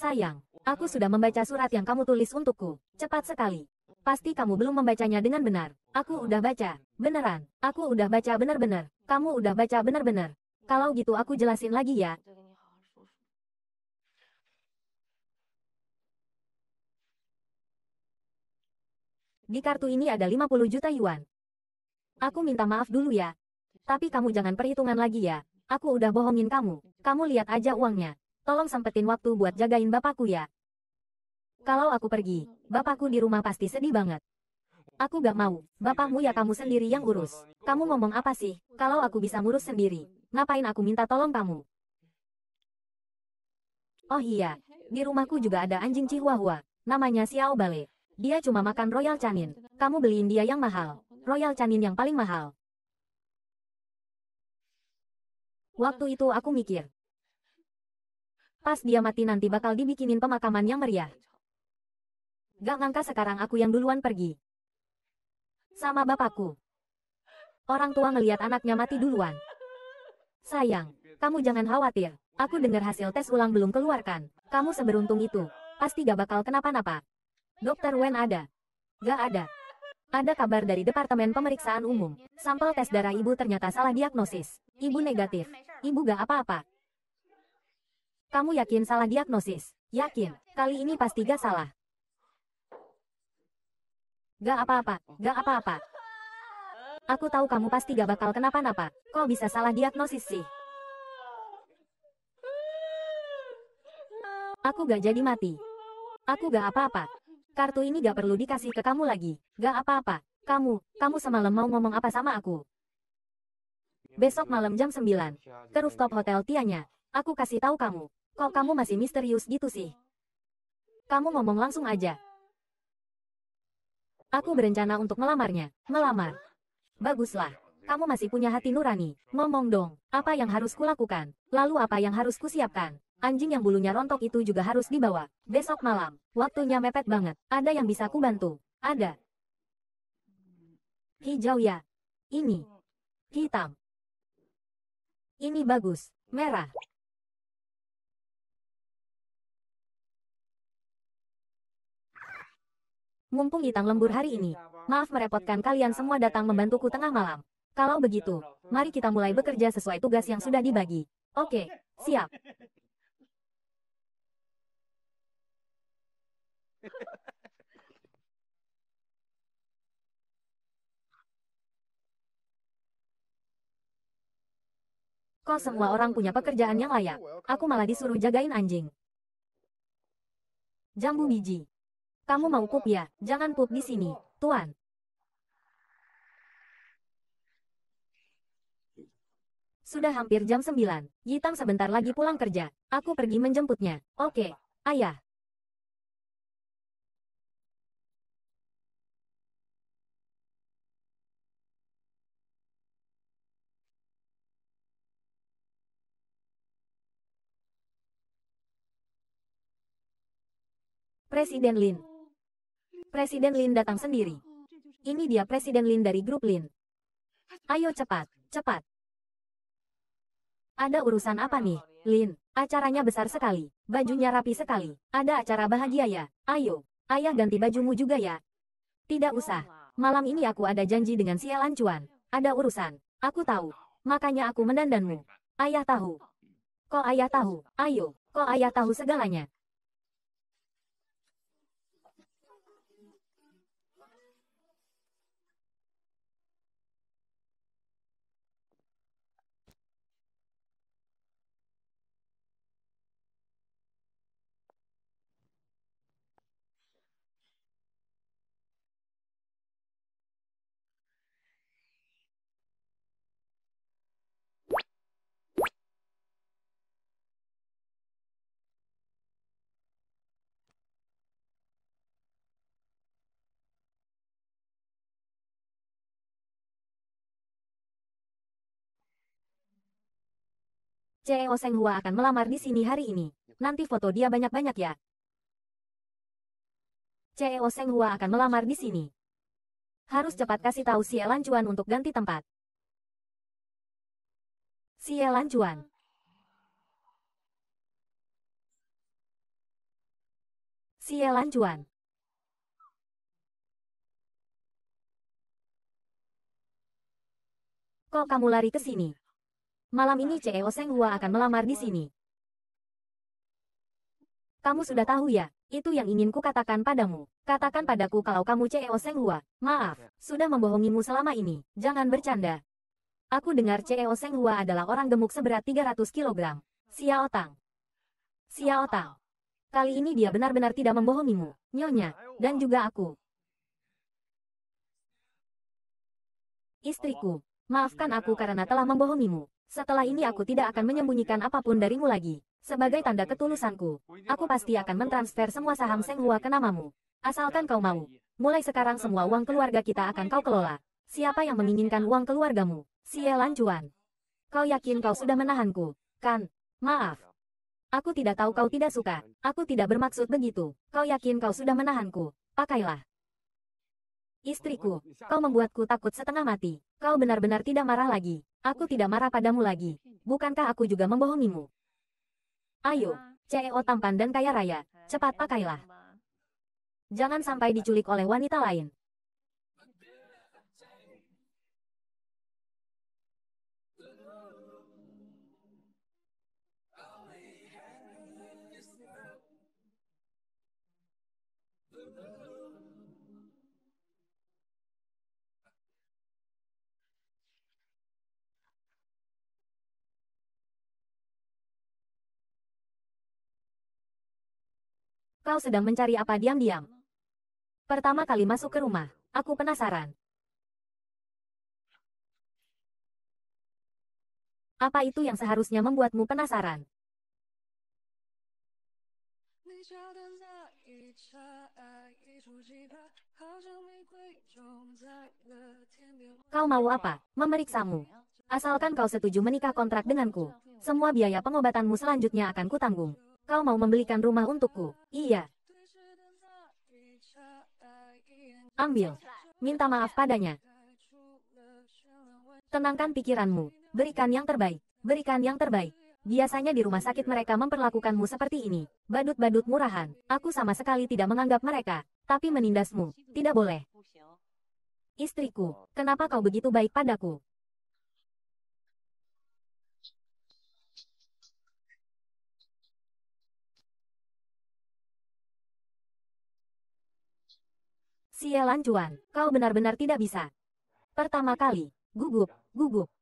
Sayang, Aku sudah membaca surat yang kamu tulis untukku. Cepat sekali. Pasti kamu belum membacanya dengan benar. Aku udah baca. Beneran. Aku udah baca bener-bener. Kamu udah baca bener-bener. Kalau gitu aku jelasin lagi ya. Di kartu ini ada 50 juta yuan. Aku minta maaf dulu ya. Tapi kamu jangan perhitungan lagi ya. Aku udah bohongin kamu. Kamu lihat aja uangnya tolong sempetin waktu buat jagain bapakku ya. Kalau aku pergi, bapakku di rumah pasti sedih banget. Aku gak mau, bapakmu ya kamu sendiri yang urus. Kamu ngomong apa sih, kalau aku bisa ngurus sendiri, ngapain aku minta tolong kamu? Oh iya, di rumahku juga ada anjing Chihuahua, namanya Xiao Bale. Dia cuma makan Royal Canin. Kamu beliin dia yang mahal, Royal Canin yang paling mahal. Waktu itu aku mikir, Pas dia mati nanti bakal dibikinin pemakaman yang meriah. Gak ngangka sekarang aku yang duluan pergi. Sama bapakku. Orang tua ngeliat anaknya mati duluan. Sayang, kamu jangan khawatir. Aku dengar hasil tes ulang belum keluarkan. Kamu seberuntung itu. Pasti gak bakal kenapa-napa. Dokter Wen ada. Gak ada. Ada kabar dari Departemen Pemeriksaan Umum. Sampel tes darah ibu ternyata salah diagnosis. Ibu negatif. Ibu gak apa-apa. Kamu yakin salah diagnosis? Yakin, kali ini pasti gak salah. Gak apa-apa, gak apa-apa. Aku tahu kamu pasti gak bakal kenapa-napa. Kok bisa salah diagnosis sih? Aku gak jadi mati. Aku gak apa-apa. Kartu ini gak perlu dikasih ke kamu lagi. Gak apa-apa. Kamu, kamu semalam mau ngomong apa sama aku? Besok malam jam 9. Ke rooftop hotel Tianya. Aku kasih tahu kamu. Kok kamu masih misterius gitu sih? Kamu ngomong langsung aja. Aku berencana untuk melamarnya. Melamar. Baguslah. Kamu masih punya hati nurani. Ngomong dong, apa yang harus kulakukan? Lalu apa yang harus kusiapkan? Anjing yang bulunya rontok itu juga harus dibawa. Besok malam, waktunya mepet banget. Ada yang bisa kubantu? Ada. Hijau ya. Ini. Hitam. Ini bagus. Merah. Mumpung Itang lembur hari ini, maaf merepotkan kalian semua datang membantuku tengah malam. Kalau begitu, mari kita mulai bekerja sesuai tugas yang sudah dibagi. Oke, siap. Kok semua orang punya pekerjaan yang layak? Aku malah disuruh jagain anjing. Jambu biji. Kamu mau pup ya? Jangan pup di sini, Tuan. Sudah hampir jam 9. Yitang sebentar lagi pulang kerja. Aku pergi menjemputnya. Oke, ayah. Presiden Lin, Presiden Lin datang sendiri. Ini dia Presiden Lin dari grup Lin. Ayo cepat, cepat. Ada urusan apa nih, Lin? Acaranya besar sekali, bajunya rapi sekali. Ada acara bahagia ya, ayo. Ayah ganti bajumu juga ya. Tidak usah. Malam ini aku ada janji dengan si Elan Cuan. Ada urusan. Aku tahu. Makanya aku mendandanmu. Ayah tahu. Kok ayah tahu? Ayo, kok ayah tahu segalanya? CEO Seng Hua akan melamar di sini hari ini. Nanti foto dia banyak-banyak ya. CEO Seng Hua akan melamar di sini. Harus cepat kasih tahu si Elan Cuan untuk ganti tempat. Si Elan Cuan. Si Elan Cuan. Kok kamu lari ke sini? Malam ini CEO Seng Hua akan melamar di sini. Kamu sudah tahu ya, itu yang ingin ku katakan padamu. Katakan padaku kalau kamu CEO Seng Hua. Maaf, sudah membohongimu selama ini. Jangan bercanda. Aku dengar CEO Seng Hua adalah orang gemuk seberat 300 kg. Sia Otang. Sia Otang. Kali ini dia benar-benar tidak membohongimu, Nyonya, dan juga aku. Istriku, maafkan aku karena telah membohongimu. Setelah ini aku tidak akan menyembunyikan apapun darimu lagi. Sebagai tanda ketulusanku, aku pasti akan mentransfer semua saham Seng Hua ke namamu. Asalkan kau mau. Mulai sekarang semua uang keluarga kita akan kau kelola. Siapa yang menginginkan uang keluargamu? Xie Cuan. Kau yakin kau sudah menahanku, kan? Maaf. Aku tidak tahu kau tidak suka. Aku tidak bermaksud begitu. Kau yakin kau sudah menahanku? Pakailah. Istriku, kau membuatku takut setengah mati. Kau benar-benar tidak marah lagi. Aku tidak marah padamu lagi. Bukankah aku juga membohongimu? Ayo, CEO tampan dan kaya raya, cepat pakailah. Jangan sampai diculik oleh wanita lain. Kau sedang mencari apa diam-diam? Pertama kali masuk ke rumah, aku penasaran. Apa itu yang seharusnya membuatmu penasaran? Kau mau apa? Memeriksamu. Asalkan kau setuju menikah kontrak denganku, semua biaya pengobatanmu selanjutnya akan kutanggung. Kau mau membelikan rumah untukku? Iya. Ambil. Minta maaf padanya. Tenangkan pikiranmu. Berikan yang terbaik. Berikan yang terbaik. Biasanya di rumah sakit mereka memperlakukanmu seperti ini. Badut-badut murahan. Aku sama sekali tidak menganggap mereka. Tapi menindasmu. Tidak boleh. Istriku, kenapa kau begitu baik padaku? Sialan cuan, kau benar-benar tidak bisa. Pertama kali, gugup, gugup,